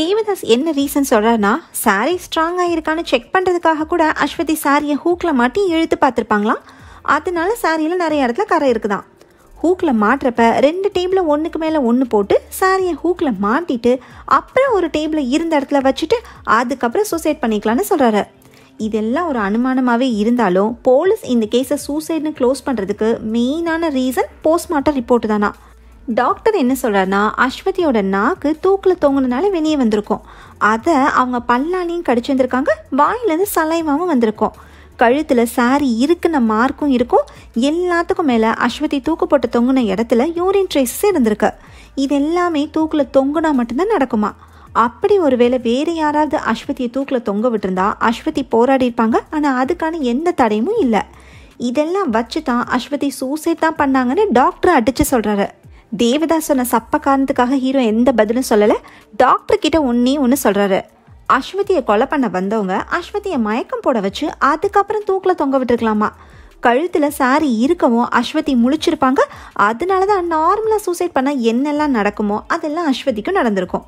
தேவதாஸ் என்ன ரீசன் சொல்கிறாருன்னா சாரி ஸ்ட்ராங்காக இருக்கான்னு செக் பண்ணுறதுக்காக கூட அஸ்வதி சாரியை ஹூக்கில் மாட்டி இழுத்து பார்த்துருப்பாங்களாம் அதனால சாரியில் நிறைய இடத்துல கரை இருக்குதான் ஹூக்கில் மாட்டுறப்ப ரெண்டு டேபிளில் ஒன்றுக்கு மேலே ஒன்று போட்டு சாரியை ஹூக்கில் மாட்டிட்டு அப்புறம் ஒரு டேபிளை இருந்த இடத்துல வச்சுட்டு அதுக்கப்புறம் சூசைட் பண்ணிக்கலான்னு சொல்கிறாரு இதெல்லாம் ஒரு அனுமானமாகவே இருந்தாலும் போலீஸ் இந்த கேஸை சூசைட்னு க்ளோஸ் பண்ணுறதுக்கு மெயினான ரீசன் போஸ்ட்மார்ட்டம் ரிப்போர்ட் தானா டாக்டர் என்ன சொல்கிறாருன்னா அஸ்வதியோட நாக்கு தூக்கில் தொங்கினதுனால வெளியே வந்திருக்கும் அதை அவங்க பல்லாலையும் கடிச்சு வந்திருக்காங்க வாயிலேருந்து சலைவாகவும் வந்திருக்கோம் கழுத்தில் சாரி இருக்குன மார்க்கும் இருக்கும் எல்லாத்துக்கும் மேலே அஸ்வதி தூக்கு போட்டு தொங்கின இடத்துல யூரின் ட்ரேஸஸ் இருந்திருக்கு இது எல்லாமே தூக்கில் தொங்குனா மட்டும்தான் நடக்குமா அப்படி ஒருவேளை வேறு யாராவது அஸ்வதியை தூக்கில் தொங்க விட்டுருந்தா அஸ்வதி போராடி இருப்பாங்க ஆனால் அதுக்கான எந்த தடையமும் இல்லை இதெல்லாம் வச்சு தான் அஸ்வதி சூசைட் தான் பண்ணாங்கன்னு டாக்டர் அடித்து சொல்கிறாரு தேவதாஸ் சொன்ன சப்ப காரணத்துக்காக ஹீரோ எந்த பதிலும் சொல்லலை டாக்டர் கிட்ட ஒன்றே ஒன்று சொல்கிறாரு அஸ்வதியை கொலை பண்ண வந்தவங்க அஸ்வதியை மயக்கம் போட வச்சு அதுக்கப்புறம் தூக்கில் தொங்க விட்டுருக்கலாமா கழுத்தில் சாரி இருக்கவும் அஸ்வதி முழிச்சிருப்பாங்க அதனால தான் நார்மலாக சூசைட் பண்ணால் என்னெல்லாம் நடக்குமோ அதெல்லாம் அஸ்வதிக்கும் நடந்திருக்கும்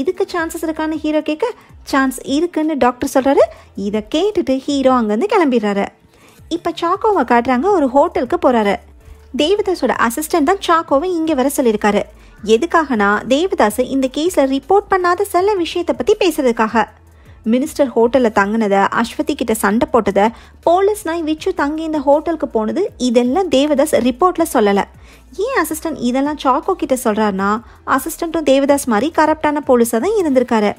இதுக்கு சான்சஸ் இருக்கான ஹீரோ கேட்க சான்ஸ் இருக்குன்னு டாக்டர் சொல்கிறாரு இதை கேட்டுட்டு ஹீரோ அங்கேருந்து கிளம்பிடுறாரு இப்போ சாக்கோவை காட்டுறாங்க ஒரு ஹோட்டலுக்கு போகிறாரு தேவதாஸோட அசிஸ்டன்ட் தான் சாக்கோவை இங்கே வர சொல்லியிருக்காரு எதுக்காகனா தேவதாஸ் இந்த கேஸில் ரிப்போர்ட் பண்ணாத சில விஷயத்தை பற்றி பேசுறதுக்காக மினிஸ்டர் ஹோட்டலில் தங்கினதை அஸ்வதி கிட்ட சண்டை போட்டதை போலீஸ் நாய் விச்சு தங்கி இந்த ஹோட்டலுக்கு போனது இதெல்லாம் தேவதாஸ் ரிப்போர்ட்டில் சொல்லலை ஏன் அசிஸ்டன்ட் இதெல்லாம் சாக்கோ கிட்ட சொல்கிறாருன்னா அசிஸ்டண்ட்டும் தேவதாஸ் மாதிரி கரப்டான போலீஸாக தான் இருந்திருக்காரு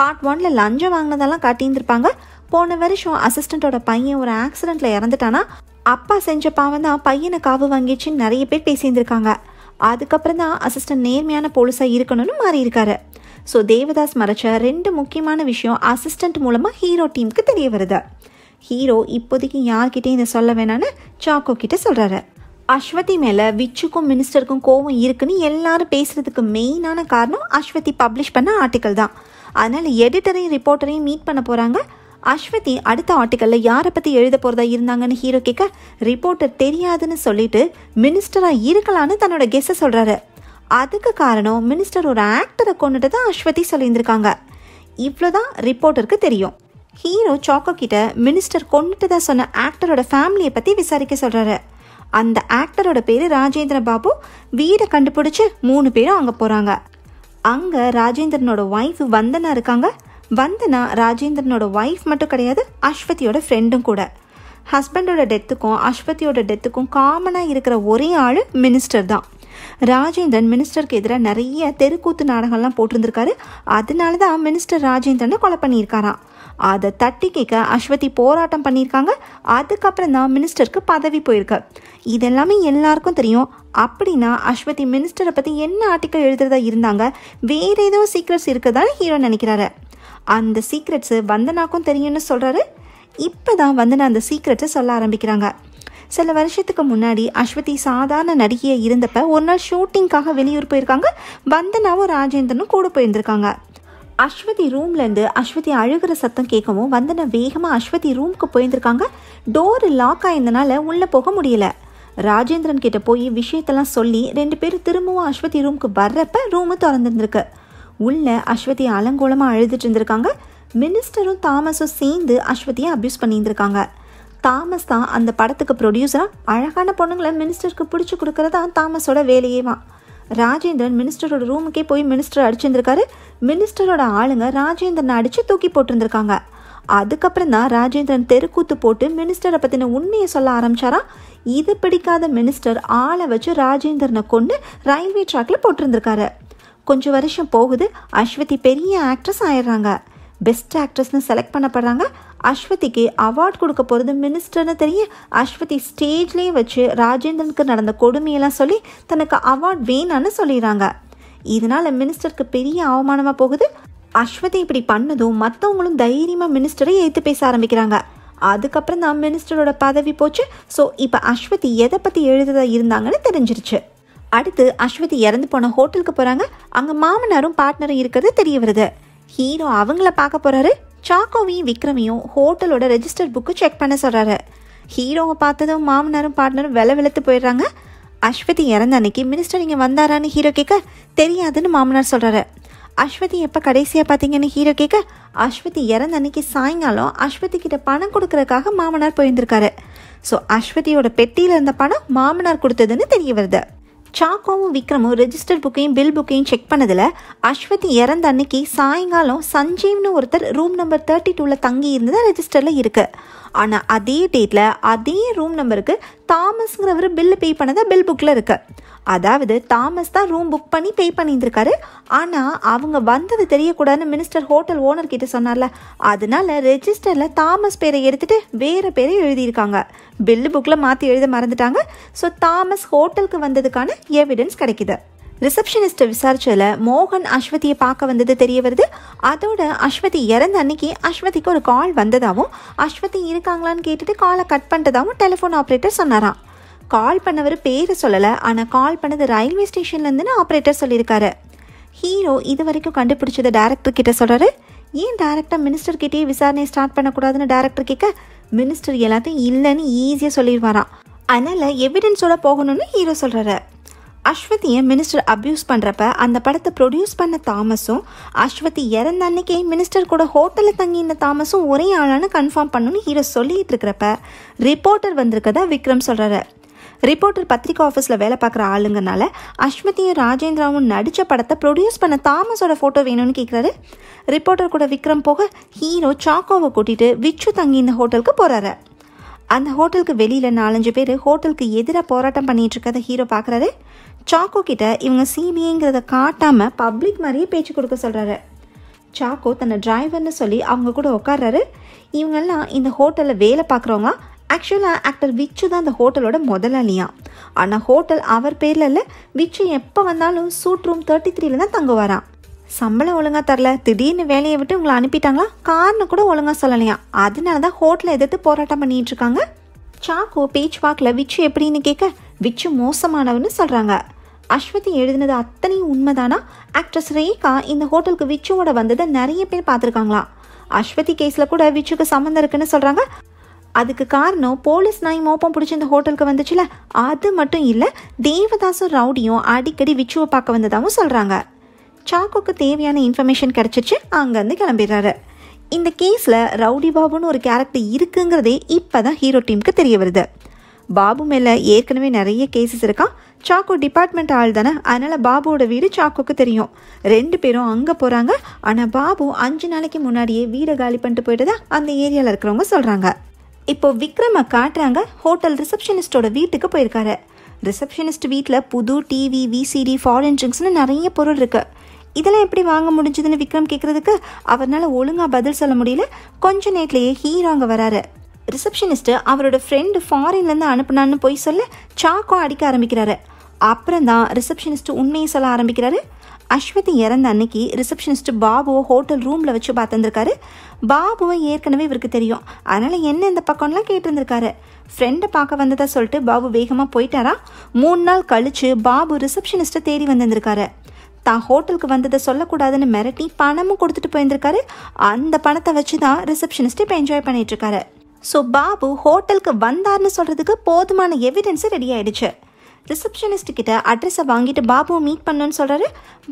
பார்ட் ஒன்ல லஞ்சம் வாங்கினதெல்லாம் காட்டியிருந்திருப்பாங்க போன வருஷம் அசிஸ்டண்ட்டோட பையன் ஒரு ஆக்சிடெண்ட்டில் இறந்துட்டானா அப்பா செஞ்ச பாவம் தான் பையனை காவு வாங்கிச்சுன்னு நிறைய பேர் பேசியிருந்திருக்காங்க அதுக்கப்புறம் தான் அசிஸ்டன்ட் நேர்மையான போலீஸாக இருக்கணும்னு மாறியிருக்காரு ஸோ தேவதாஸ் மறைச்ச ரெண்டு முக்கியமான விஷயம் அசிஸ்டண்ட் மூலமாக ஹீரோ டீமுக்கு தெரிய வருது ஹீரோ இப்போதைக்கு யார்கிட்டையும் இதை சொல்ல வேணான்னு சாக்கோ கிட்ட சொல்கிறாரு அஸ்வதி மேலே விச்சுக்கும் மினிஸ்டருக்கும் கோவம் இருக்குன்னு எல்லாரும் பேசுகிறதுக்கு மெயினான காரணம் அஸ்வதி பப்ளிஷ் பண்ண ஆர்டிக்கல் தான் அதனால் எடிட்டரையும் ரிப்போர்ட்டரையும் மீட் பண்ண போகிறாங்க அஸ்வதி அடுத்த ஆர்டிக்கலில் யாரை பற்றி எழுத போகிறதா இருந்தாங்கன்னு ஹீரோ கேட்க ரிப்போர்ட்டர் தெரியாதுன்னு சொல்லிட்டு மினிஸ்டராக இருக்கலான்னு தன்னோட கெஸ்ஸை சொல்கிறாரு அதுக்கு காரணம் மினிஸ்டர் ஒரு ஆக்டரை கொண்டுட்டு தான் அஸ்வதி சொல்லியிருந்திருக்காங்க இவ்வளோதான் ரிப்போர்ட்டருக்கு தெரியும் ஹீரோ சாக்கோ கிட்ட மினிஸ்டர் கொண்டுட்டு தான் சொன்ன ஆக்டரோட ஃபேமிலியை பற்றி விசாரிக்க சொல்கிறாரு அந்த ஆக்டரோட பேர் ராஜேந்திர பாபு வீடை கண்டுபிடிச்சி மூணு பேரும் அங்கே போகிறாங்க அங்கே ராஜேந்திரனோட ஒய்ஃப் வந்தனா இருக்காங்க வந்தனா ராஜேந்திரனோட ஒய்ஃப் மட்டும் கிடையாது அஸ்வதியோட ஃப்ரெண்டும் கூட ஹஸ்பண்டோட டெத்துக்கும் அஸ்வதியோட டெத்துக்கும் காமனாக இருக்கிற ஒரே ஆள் மினிஸ்டர் தான் ராஜேந்திரன் மினிஸ்டருக்கு எதிராக நிறைய தெருக்கூத்து நாடகம்லாம் போட்டிருந்திருக்காரு அதனால தான் மினிஸ்டர் ராஜேந்திரனை கொலை பண்ணியிருக்காராம் அதை தட்டி கேட்க அஸ்வதி போராட்டம் பண்ணியிருக்காங்க அதுக்கப்புறம் தான் மினிஸ்டருக்கு பதவி போயிருக்கு இதெல்லாமே எல்லாருக்கும் தெரியும் அப்படின்னா அஸ்வதி மினிஸ்டரை பற்றி என்ன ஆர்டிக்கல் எழுதுறதா இருந்தாங்க வேறு ஏதோ சீக்ரெட்ஸ் இருக்கதான் ஹீரோ நினைக்கிறாரு அந்த சீக்ரெட்ஸு வந்தனாக்கும் தெரியும்னு சொல்கிறாரு இப்போ தான் வந்து நான் அந்த சீக்ரெட்ஸை சொல்ல ஆரம்பிக்கிறாங்க சில வருஷத்துக்கு முன்னாடி அஸ்வதி சாதாரண நடிகையாக இருந்தப்ப ஒரு நாள் ஷூட்டிங்காக வெளியூர் போயிருக்காங்க வந்தனாவும் ராஜேந்திரனும் கூட போயிருந்திருக்காங்க அஸ்வதி ரூம்லேருந்து அஸ்வதி அழுகிற சத்தம் கேட்கவும் வந்தனை வேகமாக அஸ்வதி ரூமுக்கு போயிருந்திருக்காங்க டோர் லாக் ஆயிருந்தனால உள்ளே போக முடியலை ராஜேந்திரன் கிட்ட போய் விஷயத்தெல்லாம் சொல்லி ரெண்டு பேரும் திரும்பவும் அஸ்வதி ரூமுக்கு வர்றப்ப ரூமு திறந்துருந்துருக்கு உள்ளே அஸ்வதி அலங்கோலமாக அழுதுட்டு இருந்திருக்காங்க மினிஸ்டரும் தாமஸும் சேர்ந்து அஸ்வதியை அப்யூஸ் பண்ணியிருந்திருக்காங்க தாமஸ் தான் அந்த படத்துக்கு ப்ரொடியூசராக அழகான பொண்ணுங்களை மினிஸ்டருக்கு பிடிச்சி கொடுக்குறதா தாமஸோட வேலையேவான் ராஜேந்திரன் மினிஸ்டரோட ரூமுக்கே போய் மினிஸ்டர் அடிச்சிருந்திருக்காரு மினிஸ்டரோட ஆளுங்க ராஜேந்திரனை அடித்து தூக்கி போட்டிருந்திருக்காங்க அதுக்கப்புறம் தான் ராஜேந்திரன் தெருக்கூத்து போட்டு மினிஸ்டரை பற்றின உண்மையை சொல்ல ஆரம்பிச்சாரா இது பிடிக்காத மினிஸ்டர் ஆளை வச்சு ராஜேந்திரனை கொண்டு ரயில்வே ட்ராக்ல போட்டிருந்திருக்காரு கொஞ்சம் வருஷம் போகுது அஸ்வதி பெரிய ஆக்ட்ரஸ் ஆயிடுறாங்க பெஸ்ட் ஆக்ட்ரஸ்னு செலக்ட் பண்ணப்படுறாங்க அஸ்வதிக்கு அவார்ட் கொடுக்க போகிறது மினிஸ்டர்னு தெரிய அஸ்வதி ஸ்டேஜ்லேயே வச்சு ராஜேந்திரனுக்கு நடந்த கொடுமையெல்லாம் சொல்லி தனக்கு அவார்ட் வேணான்னு சொல்லிடுறாங்க இதனால் மினிஸ்டருக்கு பெரிய அவமானமாக போகுது அஸ்வதி இப்படி பண்ணதும் மற்றவங்களும் தைரியமாக மினிஸ்டரை ஏற்று பேச ஆரம்பிக்கிறாங்க அதுக்கப்புறம் தான் மினிஸ்டரோட பதவி போச்சு ஸோ இப்போ அஸ்வதி எதை பற்றி எழுதுதா இருந்தாங்கன்னு தெரிஞ்சிருச்சு அடுத்து அஸ்வதி இறந்து போன ஹோட்டலுக்கு போகிறாங்க அங்கே மாமனாரும் பார்ட்னரும் இருக்கிறது தெரிய வருது ஹீரோ அவங்கள பார்க்க போகிறாரு சாக்கோவையும் விக்ரமையும் ஹோட்டலோட ரெஜிஸ்டர் புக்கு செக் பண்ண சொல்கிறாரு ஹீரோவை பார்த்ததும் மாமனாரும் பார்ட்னரும் வெலை வெளுத்து போயிடுறாங்க அஸ்வதி இறந்த அன்னைக்கு மினிஸ்டர் இங்கே வந்தாரான்னு ஹீரோ கேட்க தெரியாதுன்னு மாமனார் சொல்கிறாரு அஸ்வதி எப்போ கடைசியாக பார்த்தீங்கன்னு ஹீரோ கேட்க அஸ்வதி இறந்த அன்னைக்கு சாயங்காலம் அஸ்வதி கிட்ட பணம் கொடுக்கறதுக்காக மாமனார் போயிருந்திருக்காரு ஸோ அஸ்வதியோட பெட்டியில் இருந்த பணம் மாமனார் கொடுத்ததுன்னு தெரிய வருது சாக்கோவும் விக்ரமும் ரெஜிஸ்டர் புக்கையும் பில் புக்கையும் செக் பண்ணதில் அஸ்வதி இறந்த அன்னைக்கு சாயங்காலம் சஞ்சீவ்னு ஒருத்தர் ரூம் நம்பர் தேர்ட்டி டூவில் தங்கி இருந்தது ரெஜிஸ்டரில் இருக்குது ஆனால் அதே டேட்டில் அதே ரூம் நம்பருக்கு தாமஸ்ங்கிறவர் பில்லு பே பண்ணதை பில் புக்கில் இருக்குது அதாவது தாமஸ் தான் ரூம் புக் பண்ணி பே பண்ணியிருந்திருக்காரு ஆனால் அவங்க வந்தது தெரியக்கூடாதுன்னு மினிஸ்டர் ஹோட்டல் ஓனர் கிட்ட சொன்னார்ல அதனால ரெஜிஸ்டரில் தாமஸ் பேரை எடுத்துகிட்டு வேறு பேரை எழுதியிருக்காங்க பில்லு புக்கில் மாற்றி எழுத மறந்துட்டாங்க ஸோ தாமஸ் ஹோட்டலுக்கு வந்ததுக்கான எவிடன்ஸ் கிடைக்கிது ரிசப்ஷனிஸ்ட்டை விசாரிச்சதில் மோகன் அஸ்வதியை பார்க்க வந்தது தெரிய வருது அதோட அஸ்வதி இறந்த அன்னைக்கு அஸ்வதிக்கு ஒரு கால் வந்ததாகவும் அஸ்வதி இருக்காங்களான்னு கேட்டுட்டு காலை கட் பண்ணுறதாகவும் டெலிஃபோன் ஆப்ரேட்டர் சொன்னாரான் கால் பண்ணவர் பேரை சொல்லலை ஆனால் கால் பண்ணது ரயில்வே ஸ்டேஷன்லேருந்துன்னு ஆப்ரேட்டர் சொல்லியிருக்காரு ஹீரோ இது வரைக்கும் கண்டுபிடிச்சதை டேரக்டர் கிட்ட சொல்கிறாரு ஏன் டேரக்டாக கிட்டேயே விசாரணையை ஸ்டார்ட் பண்ணக்கூடாதுன்னு டேரக்டர் கேட்க மினிஸ்டர் எல்லாத்தையும் இல்லைன்னு ஈஸியாக சொல்லிடுவாராம் அதனால் எவிடன்ஸோட போகணும்னு ஹீரோ சொல்கிறாரு அஸ்வதியை மினிஸ்டர் அப்யூஸ் பண்ணுறப்ப அந்த படத்தை ப்ரொடியூஸ் பண்ண தாமஸும் அஸ்வதி இறந்த அன்னைக்கே மினிஸ்டர் கூட ஹோட்டலில் தங்கியிருந்த தாமஸும் ஒரே ஆளானு கன்ஃபார்ம் பண்ணணும்னு ஹீரோ சொல்லிகிட்டு இருக்கிறப்ப ரிப்போர்ட்டர் வந்திருக்கதா விக்ரம் சொல்கிறாரு ரிப்போர்ட்டர் பத்திரிக்கை ஆஃபீஸில் வேலை பார்க்குற ஆளுங்கனால அஸ்மதியும் ராஜேந்திராவும் நடித்த படத்தை ப்ரொடியூஸ் பண்ண தாமஸோட ஃபோட்டோ வேணும்னு கேட்குறாரு ரிப்போர்ட்டர் கூட விக்ரம் போக ஹீரோ சாக்கோவை கூட்டிகிட்டு விச்சு தங்கி இந்த ஹோட்டலுக்கு போகிறாரு அந்த ஹோட்டலுக்கு வெளியில் நாலஞ்சு பேர் ஹோட்டலுக்கு எதிராக போராட்டம் பண்ணிகிட்டு இருக்கதை ஹீரோ பார்க்குறாரு சாக்கோ கிட்ட இவங்க சிபிஐங்கிறத காட்டாமல் பப்ளிக் மாதிரியே பேச்சு கொடுக்க சொல்கிறாரு சாக்கோ தன்னை டிரைவர்னு சொல்லி அவங்க கூட உட்காடுறாரு இவங்கெல்லாம் இந்த ஹோட்டலில் வேலை பார்க்குறவங்க ஆக்சுவலாக ஆக்டர் விச்சு தான் அந்த ஹோட்டலோட முதலாளியா ஆனால் ஹோட்டல் அவர் பேரில் இல்லை விச்சு எப்போ வந்தாலும் சூட் ரூம் தேர்ட்டி த்ரீல தான் தங்குவாராம் சம்பளம் ஒழுங்காக தரல திடீர்னு வேலையை விட்டு உங்களை அனுப்பிட்டாங்களா காரணம் கூட ஒழுங்காக சொல்லலையா அதனால தான் ஹோட்டலை எதிர்த்து போராட்டம் பண்ணிட்டு இருக்காங்க சாக்கோ பேச்சு பார்க்கல விச்சு எப்படின்னு கேட்க விச்சு மோசமானவன்னு சொல்கிறாங்க அஸ்வதி எழுதினது அத்தனையும் உண்மைதானா ஆக்ட்ரஸ் ரேகா இந்த ஹோட்டலுக்கு விச்சுவோட வந்ததை நிறைய பேர் பார்த்துருக்காங்களா அஸ்வதி கேஸில் கூட விச்சுக்கு சம்மந்தம் இருக்குன்னு சொல்கிறாங்க அதுக்கு காரணம் போலீஸ் நாய் மோப்பம் பிடிச்சி இந்த ஹோட்டலுக்கு வந்துச்சுல அது மட்டும் இல்லை தேவதாசும் ரவுடியும் அடிக்கடி விச்சுவை பார்க்க வந்ததாகவும் சொல்கிறாங்க சாக்கோக்கு தேவையான இன்ஃபர்மேஷன் கிடச்சிச்சு அங்கேருந்து கிளம்பிடுறாரு இந்த கேஸில் ரவுடி பாபுன்னு ஒரு கேரக்டர் இருக்குங்கிறதே இப்போ தான் ஹீரோ டீமுக்கு தெரிய வருது பாபு மேலே ஏற்கனவே நிறைய கேசஸ் இருக்கான் சாக்கோ டிபார்ட்மெண்ட் ஆள் தானே அதனால் பாபுவோட வீடு சாக்கோக்கு தெரியும் ரெண்டு பேரும் அங்கே போகிறாங்க ஆனால் பாபு அஞ்சு நாளைக்கு முன்னாடியே வீடை காலி பண்ணிட்டு போயிட்டதா அந்த ஏரியாவில் இருக்கிறவங்க சொல்கிறாங்க இப்போ விக்ரமை காட்டுறாங்க ஹோட்டல் ரிசப்ஷனிஸ்டோட வீட்டுக்கு போயிருக்காரு ரிசப்ஷனிஸ்ட் வீட்டில் புது டிவி விசிடி ஃபாரின் ட்ரிங்க்ஸ்னு நிறைய பொருள் இருக்குது இதெல்லாம் எப்படி வாங்க முடிஞ்சதுன்னு விக்ரம் கேட்குறதுக்கு அவரால் ஒழுங்காக பதில் சொல்ல முடியல கொஞ்ச நேரத்துலேயே ஹீரோ அங்கே வராரு ரிசப்ஷனிஸ்ட்டு அவரோட ஃப்ரெண்டு ஃபாரின்லேருந்து அனுப்புனான்னு போய் சொல்ல சாக்கோ அடிக்க ஆரம்பிக்கிறாரு அப்புறம் தான் ரிசப்ஷனிஸ்ட்டு உண்மையை சொல்ல ஆரம்பிக்கிறாரு அஸ்வதி இறந்த அன்னைக்கு ரிசப்ஷனிஸ்ட் பாபுவை ஹோட்டல் ரூமில் வச்சு பார்த்துருந்துருக்காரு பாபுவை ஏற்கனவே இவருக்கு தெரியும் அதனால் என்ன இந்த பக்கம்லாம் கேட்டிருந்திருக்காரு ஃப்ரெண்டை பார்க்க வந்ததா சொல்லிட்டு பாபு வேகமாக போயிட்டாரா மூணு நாள் கழித்து பாபு ரிசப்ஷனிஸ்ட்டை தேடி வந்திருந்திருக்காரு தான் ஹோட்டலுக்கு வந்ததை சொல்லக்கூடாதுன்னு மிரட்டி பணமும் கொடுத்துட்டு போயிருந்திருக்காரு அந்த பணத்தை வச்சு தான் ரிசப்ஷனிஸ்ட் இப்போ என்ஜாய் பண்ணிகிட்ருக்காரு ஸோ பாபு ஹோட்டலுக்கு வந்தார்னு சொல்கிறதுக்கு போதுமான எவிடன்ஸு ரெடி ஆகிடுச்சு ரிசப்ஷனிஸ்ட் கிட்ட அட்ரஸை வாங்கிட்டு பாபுவை மீட் பண்ணுன்னு சொல்கிறாரு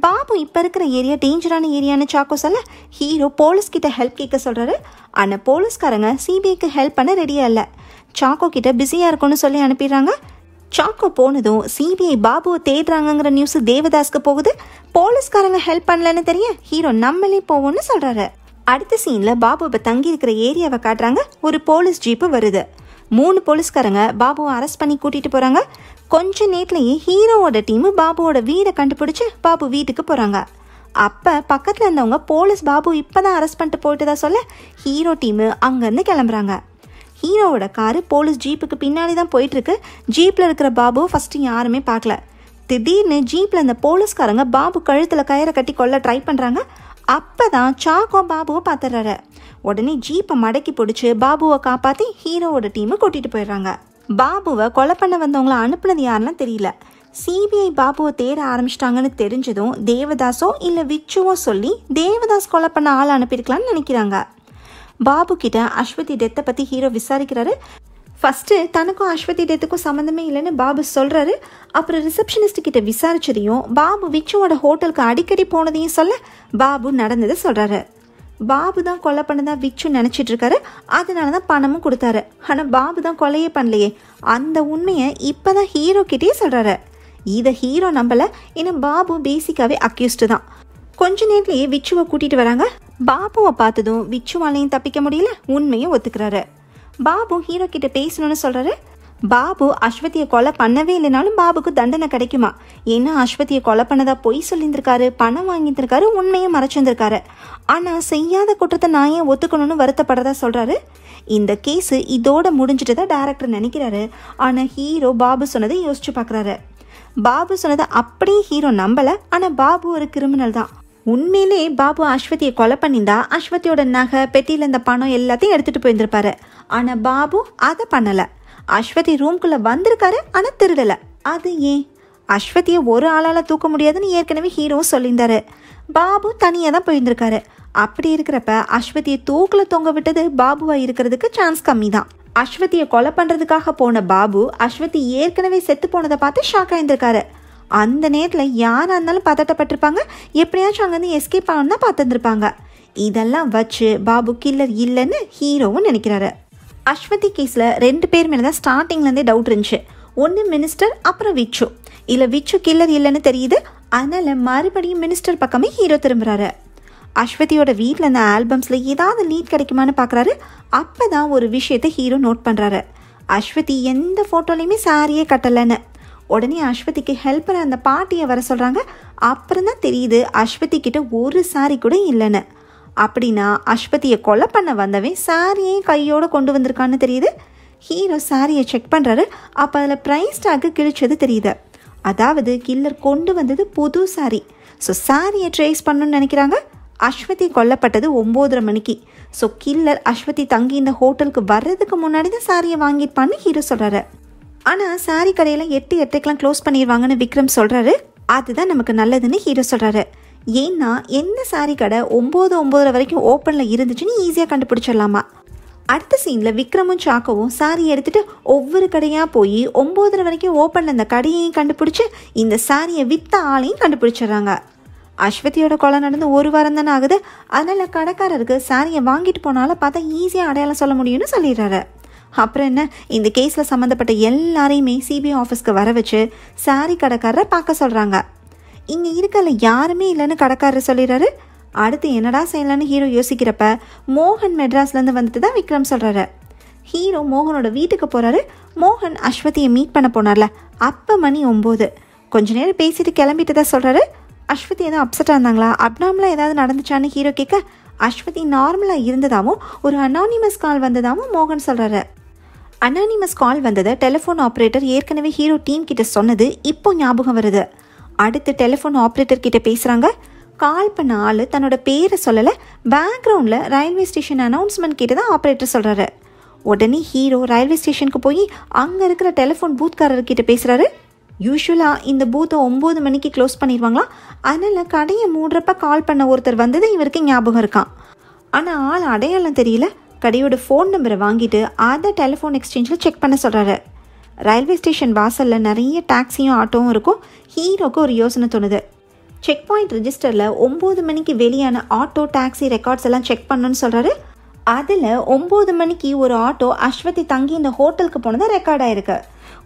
பாபு இப்போ இருக்கிற ஏரியா டேஞ்சரான ஏரியான்னு சாக்கோ சொல்ல ஹீரோ போலீஸ் கிட்ட ஹெல்ப் கேட்க சொல்கிறாரு ஆனால் போலீஸ்காரங்க சிபிஐக்கு ஹெல்ப் பண்ண ரெடியாக இல்லை சாக்கோ கிட்ட பிஸியாக இருக்கும்னு சொல்லி அனுப்பிடுறாங்க சாக்கோ போனதும் சிபிஐ பாபுவை தேடுறாங்கங்கிற நியூஸ் தேவதாஸ்க்கு போகுது போலீஸ்காரங்க ஹெல்ப் பண்ணலன்னு தெரிய ஹீரோ நம்மளே போவோம்னு சொல்கிறாரு அடுத்த சீனில் பாபு இப்போ தங்கியிருக்கிற ஏரியாவை காட்டுறாங்க ஒரு போலீஸ் ஜீப்பு வருது மூணு போலீஸ்காரங்க பாபுவை அரெஸ்ட் பண்ணி கூட்டிகிட்டு போகிறாங்க கொஞ்ச நேரத்துலேயே ஹீரோவோட டீமு பாபுவோட வீடை கண்டுபிடிச்சி பாபு வீட்டுக்கு போகிறாங்க அப்போ பக்கத்தில் இருந்தவங்க போலீஸ் பாபு இப்போ தான் அரெஸ்ட் பண்ணிட்டு போயிட்டு சொல்ல ஹீரோ டீமு அங்கேருந்து கிளம்புறாங்க ஹீரோவோட காரு போலீஸ் ஜீப்புக்கு பின்னாடி தான் போயிட்டுருக்கு ஜீப்பில் இருக்கிற பாபு ஃபஸ்ட்டு யாருமே பார்க்கல திடீர்னு ஜீப்பில் இருந்த போலீஸ்காரங்க பாபு கழுத்தில் கயிறை கட்டி கொள்ள ட்ரை பண்ணுறாங்க அப்போ தான் சாக்கோ பாபுவை பார்த்துறாரு உடனே ஜீப்பை மடக்கி பிடிச்சி பாபுவை காப்பாற்றி ஹீரோவோட டீமை கூட்டிகிட்டு போயிடுறாங்க பாபுவை கொலை பண்ண வந்தவங்களை அனுப்புனது யாருன்னு தெரியல சிபிஐ பாபுவை தேட ஆரம்பிச்சிட்டாங்கன்னு தெரிஞ்சதும் தேவதாஸோ இல்லை விச்சுவோ சொல்லி தேவதாஸ் கொலை பண்ண ஆள் அனுப்பியிருக்கலாம்னு நினைக்கிறாங்க பாபு கிட்ட அஸ்வதி டெத்தை பற்றி ஹீரோ விசாரிக்கிறாரு ஃபஸ்ட்டு தனக்கும் அஸ்வதி டேத்துக்கும் சம்மந்தமே இல்லைன்னு பாபு சொல்கிறாரு அப்புறம் ரிசப்ஷனிஸ்ட் கிட்ட விசாரிச்சதையும் பாபு விச்சுவோட ஹோட்டலுக்கு அடிக்கடி போனதையும் சொல்ல பாபு நடந்ததை சொல்கிறாரு பாபு தான் கொலை பண்ணதான் விச்சு நினச்சிட்டு இருக்காரு அதனால தான் பணமும் கொடுத்தாரு ஆனால் பாபு தான் கொலையே பண்ணலையே அந்த உண்மையை இப்போ தான் ஹீரோ கிட்டேயே சொல்கிறாரு இதை ஹீரோ நம்பலை ஏன்னா பாபு பேசிக்காகவே அக்யூஸ்டு தான் கொஞ்ச நேரத்துலேயே விச்சுவை கூட்டிகிட்டு வராங்க பாபுவை பார்த்ததும் விச்சுவாலையும் தப்பிக்க முடியல உண்மையும் ஒத்துக்கிறாரு பாபு ஹீரோ கிட்ட பேசணும்னு சொல்கிறாரு பாபு அஸ்வதியை கொலை பண்ணவே இல்லைனாலும் பாபுக்கு தண்டனை கிடைக்குமா ஏன்னா அஸ்வதியை கொலை பண்ணதா பொய் சொல்லியிருந்திருக்காரு பணம் வாங்கியிருந்திருக்காரு உண்மையை மறைச்சிருந்திருக்காரு ஆனால் செய்யாத குற்றத்தை நான் ஏன் ஒத்துக்கணும்னு வருத்தப்படுறதா சொல்கிறாரு இந்த கேஸு இதோட முடிஞ்சிட்டு தான் டேரக்டர் நினைக்கிறாரு ஆனால் ஹீரோ பாபு சொன்னதை யோசிச்சு பார்க்குறாரு பாபு சொன்னதை அப்படியே ஹீரோ நம்பலை ஆனால் பாபு ஒரு கிரிமினல் தான் உண்மையிலே பாபு அஸ்வதியை கொலை பண்ணியிருந்தா அஸ்வதியோட நகை பெட்டியில் இருந்த பணம் எல்லாத்தையும் எடுத்துகிட்டு போயிருந்திருப்பாரு ஆனால் பாபு அதை பண்ணலை அஸ்வதி ரூம்குள்ளே வந்திருக்காரு ஆனால் திருடலை அது ஏன் அஸ்வதியை ஒரு ஆளால் தூக்க முடியாதுன்னு ஏற்கனவே ஹீரோ சொல்லியிருந்தாரு பாபு தனியாக தான் போயிருந்திருக்காரு அப்படி இருக்கிறப்ப அஸ்வதியை தூக்கில் தொங்க விட்டது பாபுவா இருக்கிறதுக்கு சான்ஸ் கம்மி தான் அஸ்வதியை கொலை பண்ணுறதுக்காக போன பாபு அஸ்வதி ஏற்கனவே செத்து போனதை பார்த்து ஷாக் ஆயிருந்திருக்காரு அந்த நேரத்தில் யாராக இருந்தாலும் பதட்டப்பட்டிருப்பாங்க எப்படியாச்சும் அங்கேருந்து எஸ்கேப் ஆகணும்னா பார்த்துருந்துருப்பாங்க இதெல்லாம் வச்சு பாபு கில்லர் இல்லைன்னு ஹீரோவும் நினைக்கிறாரு அஸ்வதி கேஸில் ரெண்டு பேர் மேலே தான் ஸ்டார்டிங்லேருந்தே டவுட் இருந்துச்சு ஒன்று மினிஸ்டர் அப்புறம் விச்சு இல்லை விச்சு கில்லர் இல்லைன்னு தெரியுது அதனால் மறுபடியும் மினிஸ்டர் பக்கமே ஹீரோ திரும்புகிறாரு அஸ்வதியோட வீட்டில் அந்த ஆல்பம்ஸில் ஏதாவது லீட் கிடைக்குமான்னு பார்க்குறாரு அப்போ தான் ஒரு விஷயத்தை ஹீரோ நோட் பண்ணுறாரு அஸ்வதி எந்த ஃபோட்டோலையுமே சாரியே கட்டலைன்னு உடனே அஸ்வதிக்கு ஹெல்ப்பர் அந்த பாட்டியை வர சொல்கிறாங்க அப்புறம் தான் தெரியுது அஸ்வதி கிட்ட ஒரு சாரி கூட இல்லைன்னு அப்படின்னா அஸ்வதியை கொலை பண்ண வந்தவன் சாரியே கையோடு கொண்டு வந்திருக்கான்னு தெரியுது ஹீரோ சாரியை செக் பண்ணுறாரு அப்போ அதில் ப்ரைஸ் டாக்கு கிழிச்சது தெரியுது அதாவது கில்லர் கொண்டு வந்தது புது சாரி ஸோ சாரியை ட்ரேஸ் பண்ணணும்னு நினைக்கிறாங்க அஸ்வதி கொல்லப்பட்டது ஒம்போதரை மணிக்கு ஸோ கில்லர் அஸ்வதி தங்கி இந்த ஹோட்டலுக்கு வர்றதுக்கு முன்னாடி தான் சாரியை வாங்கியிருப்பான்னு ஹீரோ சொல்கிறாரு ஆனால் சாரி கடையெல்லாம் எட்டு எட்டுக்கெலாம் க்ளோஸ் பண்ணிடுவாங்கன்னு விக்ரம் சொல்கிறாரு அதுதான் நமக்கு நல்லதுன்னு ஹீரோ சொல்கிறாரு ஏன்னா எந்த சாரி கடை ஒம்பது ஒம்பதரை வரைக்கும் ஓப்பனில் இருந்துச்சுன்னு ஈஸியாக கண்டுபிடிச்சிடலாமா அடுத்த சீனில் விக்ரமும் சாக்கவும் சாரி எடுத்துகிட்டு ஒவ்வொரு கடையாக போய் ஒம்போதரை வரைக்கும் ஓப்பனில் இந்த கடையையும் கண்டுபிடிச்சி இந்த சாரியை விற்ற ஆளையும் கண்டுபிடிச்சிடுறாங்க அஸ்வதியோட கொலை நடந்து ஒரு வாரம் தானே ஆகுது அதனால் கடைக்காரருக்கு சாரியை வாங்கிட்டு போனாலும் பார்த்தா ஈஸியாக அடையாளம் சொல்ல முடியும்னு சொல்லிடுறாரு அப்புறம் என்ன இந்த கேஸில் சம்மந்தப்பட்ட எல்லாரையுமே சிபிஐ ஆஃபீஸ்க்கு வர வச்சு சாரி கடைக்காரரை பார்க்க சொல்கிறாங்க இங்கே இருக்கல யாருமே இல்லைன்னு கடைக்காரர் சொல்லிடுறாரு அடுத்து என்னடா செய்யலான்னு ஹீரோ யோசிக்கிறப்ப மோகன் மெட்ராஸ்லேருந்து வந்துட்டு தான் விக்ரம் சொல்கிறாரு ஹீரோ மோகனோட வீட்டுக்கு போகிறாரு மோகன் அஸ்வதியை மீட் பண்ண போனார்ல அப்போ மணி ஒம்பது கொஞ்ச நேரம் பேசிட்டு கிளம்பிட்டு தான் சொல்கிறாரு அஸ்வதி எதுவும் அப்செட்டாக இருந்தாங்களா அப்னாமலாக ஏதாவது நடந்துச்சான்னு ஹீரோ கேட்க அஸ்வதி நார்மலாக இருந்ததாகவும் ஒரு அனானிமஸ் கால் வந்ததாகவும் மோகன் சொல்கிறாரு அனானிமஸ் கால் வந்ததை டெலிஃபோன் ஆப்ரேட்டர் ஏற்கனவே ஹீரோ டீம் கிட்ட சொன்னது இப்போ ஞாபகம் வருது அடுத்து டெலிஃபோன் ஆப்ரேட்டர் கிட்ட பேசுகிறாங்க கால் பண்ண ஆள் தன்னோட பேரை சொல்லலை பேக்ரவுண்டில் ரயில்வே ஸ்டேஷன் அனௌன்ஸ்மெண்ட் கிட்ட தான் ஆப்ரேட்டர் சொல்கிறாரு உடனே ஹீரோ ரயில்வே ஸ்டேஷனுக்கு போய் அங்கே இருக்கிற டெலிஃபோன் பூத்காரர்கிட்ட பேசுகிறாரு யூஸ்வலாக இந்த பூத்தை ஒம்பது மணிக்கு க்ளோஸ் பண்ணிடுவாங்களா அதனால் கடையை மூடுறப்ப கால் பண்ண ஒருத்தர் வந்தது இவருக்கு ஞாபகம் இருக்கான் ஆனால் ஆள் அடையாளம் தெரியல கடையோட ஃபோன் நம்பரை வாங்கிட்டு அதை டெலிஃபோன் எக்ஸ்சேஞ்சில் செக் பண்ண சொல்கிறாரு ரயில்வே ஸ்டேஷன் வாசலில் நிறைய டாக்ஸியும் ஆட்டோவும் இருக்கும் ஹீரோக்கு ஒரு யோசனை தோணுது செக் பாயிண்ட் ரிஜிஸ்டரில் ஒம்பது மணிக்கு வெளியான ஆட்டோ டாக்ஸி ரெக்கார்ட்ஸ் எல்லாம் செக் பண்ணணும்னு சொல்கிறாரு அதில் ஒம்பது மணிக்கு ஒரு ஆட்டோ அஸ்வதி தங்கி இந்த ஹோட்டலுக்கு போனது ரெக்கார்ட் ஆயிருக்கு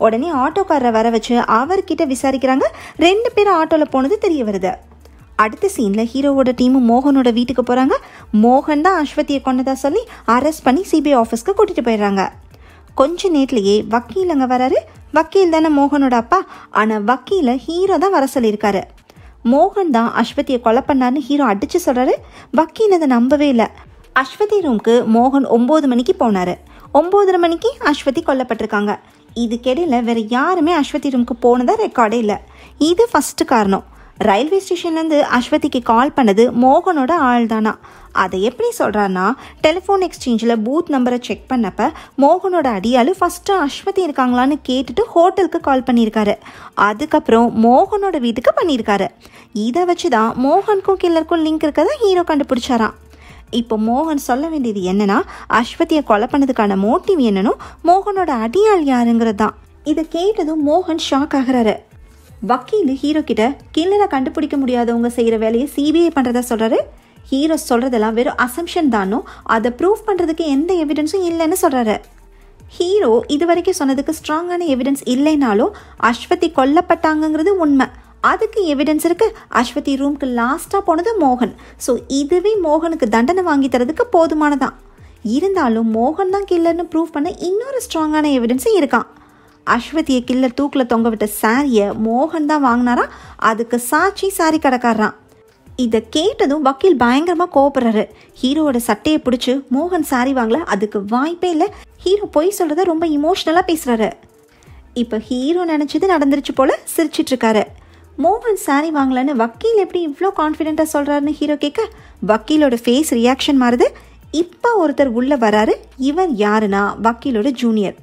உடனே ஆட்டோக்காரரை வர வச்சு அவர்கிட்ட விசாரிக்கிறாங்க ரெண்டு பேரும் ஆட்டோவில் போனது தெரிய வருது அடுத்த சீனில் ஹீரோவோட டீமு மோகனோட வீட்டுக்கு போகிறாங்க மோகன் தான் அஸ்வதியை கொண்டதாக சொல்லி அரெஸ்ட் பண்ணி சிபிஐ ஆஃபீஸ்க்கு கூட்டிகிட்டு போயிடுறாங்க கொஞ்ச நேரத்துலையே வக்கீல் அங்கே வராரு வக்கீல் தானே மோகனோட அப்பா ஆனால் வக்கீலை ஹீரோ தான் வர சொல்லியிருக்காரு மோகன் தான் அஸ்வதியை கொலை பண்ணார்னு ஹீரோ அடித்து சொல்கிறாரு வக்கீல் அதை நம்பவே இல்லை அஸ்வதி ரூம்க்கு மோகன் ஒம்பது மணிக்கு போனார் ஒம்போதரை மணிக்கு அஸ்வதி கொல்லப்பட்டிருக்காங்க இதுக்கிடையில் வேறு யாருமே அஸ்வதி ரூம்க்கு போனதாக ரெக்கார்டே இல்லை இது ஃபஸ்ட்டு காரணம் ரயில்வே ஸ்டேஷன்லேருந்து அஸ்வதிக்கு கால் பண்ணது மோகனோட ஆள் தானா அதை எப்படி சொல்கிறான்னா டெலிஃபோன் எக்ஸ்சேஞ்சில் பூத் நம்பரை செக் பண்ணப்ப மோகனோட அடியாள் ஃபஸ்ட்டு அஸ்வதி இருக்காங்களான்னு கேட்டுட்டு ஹோட்டலுக்கு கால் பண்ணியிருக்காரு அதுக்கப்புறம் மோகனோட வீட்டுக்கு பண்ணியிருக்காரு இதை வச்சு தான் மோகனுக்கும் கில்லருக்கும் லிங்க் இருக்கிறத ஹீரோ கண்டுபிடிச்சாராம் இப்போ மோகன் சொல்ல வேண்டியது என்னன்னா அஸ்வதியை கொலை பண்ணதுக்கான மோட்டிவ் என்னன்னு மோகனோட அடியாள் யாருங்கிறது தான் இதை கேட்டதும் மோகன் ஷாக் ஆகிறாரு வக்கீல் ஹீரோ கிட்ட கில்லரை கண்டுபிடிக்க முடியாதவங்க செய்கிற வேலையை சிபிஐ பண்ணுறதா சொல்கிறாரு ஹீரோ சொல்கிறதெல்லாம் வெறும் அசம்ஷன் தானோ அதை ப்ரூவ் பண்ணுறதுக்கு எந்த எவிடன்ஸும் இல்லைன்னு சொல்கிறாரு ஹீரோ இது வரைக்கும் சொன்னதுக்கு ஸ்ட்ராங்கான எவிடன்ஸ் இல்லைனாலும் அஸ்வதி கொல்லப்பட்டாங்கங்கிறது உண்மை அதுக்கு எவிடன்ஸ் இருக்குது அஸ்வதி ரூம்க்கு லாஸ்ட்டாக போனது மோகன் ஸோ இதுவே மோகனுக்கு தண்டனை வாங்கி தரதுக்கு போதுமானதான் இருந்தாலும் மோகன் தான் கில்லர்னு ப்ரூவ் பண்ண இன்னொரு ஸ்ட்ராங்கான எவிடன்ஸும் இருக்கான் அஸ்வதியை கில்ல தூக்கில் தொங்க விட்ட சாரியை மோகன் தான் வாங்கினாரா அதுக்கு சாட்சி சாரி கடைக்காரரான் இதை கேட்டதும் வக்கீல் பயங்கரமாக கோவப்படுறாரு ஹீரோவோட சட்டையை பிடிச்சி மோகன் சாரி வாங்கல அதுக்கு வாய்ப்பே இல்லை ஹீரோ பொய் சொல்கிறத ரொம்ப இமோஷ்னலாக பேசுகிறாரு இப்போ ஹீரோ நினச்சது நடந்துருச்சு போல் சிரிச்சிட்ருக்காரு மோகன் சாரி வாங்கலன்னு வக்கீல் எப்படி இவ்வளோ கான்ஃபிடென்ட்டாக சொல்கிறாருன்னு ஹீரோ கேட்க வக்கீலோட ஃபேஸ் ரியாக்ஷன் மாறுது இப்போ ஒருத்தர் உள்ளே வராரு இவர் யாருன்னா வக்கீலோட ஜூனியர்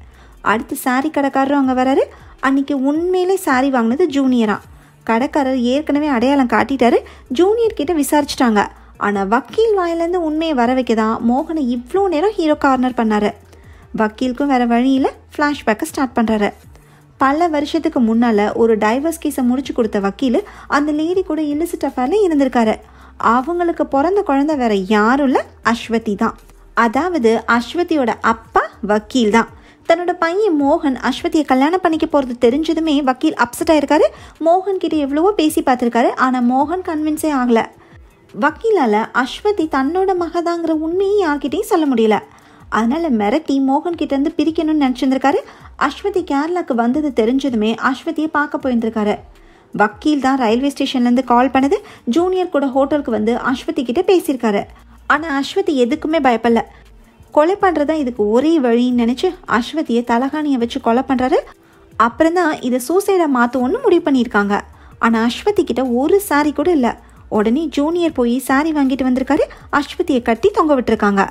அடுத்து சாரி கடைக்காரரும் அங்கே வராரு அன்றைக்கி உண்மையிலே சாரி வாங்கினது ஜூனியராக கடைக்காரர் ஏற்கனவே அடையாளம் காட்டிட்டாரு ஜூனியர் கிட்டே விசாரிச்சிட்டாங்க ஆனால் வக்கீல் வாயிலேருந்து உண்மையை வர வைக்க தான் மோகனை இவ்வளோ நேரம் ஹீரோ கார்னர் பண்ணார் வக்கீலுக்கும் வேறு வழியில் ஃப்ளாஷ்பேக்கை ஸ்டார்ட் பண்ணுறாரு பல வருஷத்துக்கு முன்னால் ஒரு டைவர்ஸ் கேஸை முடிச்சு கொடுத்த வக்கீல் அந்த லேடி கூட இல்லிசிட் அஃபேரில் இருந்திருக்காரு அவங்களுக்கு பிறந்த குழந்தை வேற யாரும் இல்லை அஸ்வதி தான் அதாவது அஸ்வதியோட அப்பா வக்கீல் தான் தன்னோட பையன் மோகன் அஸ்வதியை கல்யாணம் பண்ணிக்க போகிறது தெரிஞ்சதுமே வக்கீல் அப்செட் ஆயிருக்காரு மோகன் கிட்ட எவ்வளவோ பேசி பார்த்துருக்காரு ஆனால் மோகன் கன்வின்ஸே ஆகலை வக்கீலால் அஸ்வதி தன்னோட மகதாங்கிற உண்மையை யார்கிட்டையும் சொல்ல முடியல அதனால் மிரட்டி மோகன் கிட்டேருந்து பிரிக்கணும்னு நினச்சிருந்துருக்காரு அஸ்வதி கேரளாவுக்கு வந்தது தெரிஞ்சதுமே அஸ்வதியை பார்க்க போயிருந்திருக்காரு வக்கீல் தான் ரயில்வே ஸ்டேஷன்லேருந்து கால் பண்ணது ஜூனியர் கூட ஹோட்டலுக்கு வந்து அஸ்வதி கிட்டே பேசியிருக்காரு ஆனால் அஸ்வதி எதுக்குமே பயப்படலை கொலை பண்ணுறது தான் இதுக்கு ஒரே வழின்னு நினச்சி அஸ்வதியை தலகாணியை வச்சு கொலை பண்ணுறாரு அப்புறந்தான் இதை சூசைடாக ஒன்று முடிவு பண்ணியிருக்காங்க ஆனால் அஸ்வதி கிட்ட ஒரு சாரி கூட இல்லை உடனே ஜூனியர் போய் சாரி வாங்கிட்டு வந்திருக்காரு அஸ்வதியை கட்டி தொங்க விட்டுருக்காங்க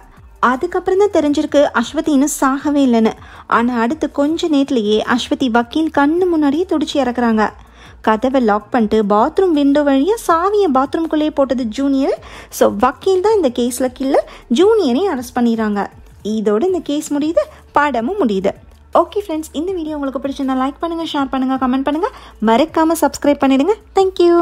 அதுக்கப்புறம் தான் தெரிஞ்சிருக்கு அஸ்வதி இன்னும் சாகவே இல்லைன்னு ஆனால் அடுத்து கொஞ்ச நேரத்துலேயே அஸ்வதி வக்கீல் கண்ணு முன்னாடியே துடிச்சு இறக்குறாங்க கதவை லாக் பண்ணிட்டு பாத்ரூம் விண்டோ வழியாக சாவியை பாத்ரூம்குள்ளேயே போட்டது ஜூனியர் ஸோ வக்கீல் தான் இந்த கேஸில் கில்லர் ஜூனியரையும் அரெஸ்ட் பண்ணிடுறாங்க இதோடு இந்த கேஸ் முடியுது படமும் முடியுது ஓகே ஃப்ரெண்ட்ஸ் இந்த வீடியோ உங்களுக்கு பிடிச்சிருந்தா லைக் பண்ணுங்கள் ஷேர் பண்ணுங்கள் கமெண்ட் பண்ணுங்கள் மறக்காமல் சப்ஸ்கிரைப் பண்ணிடுங்க தேங்க்யூ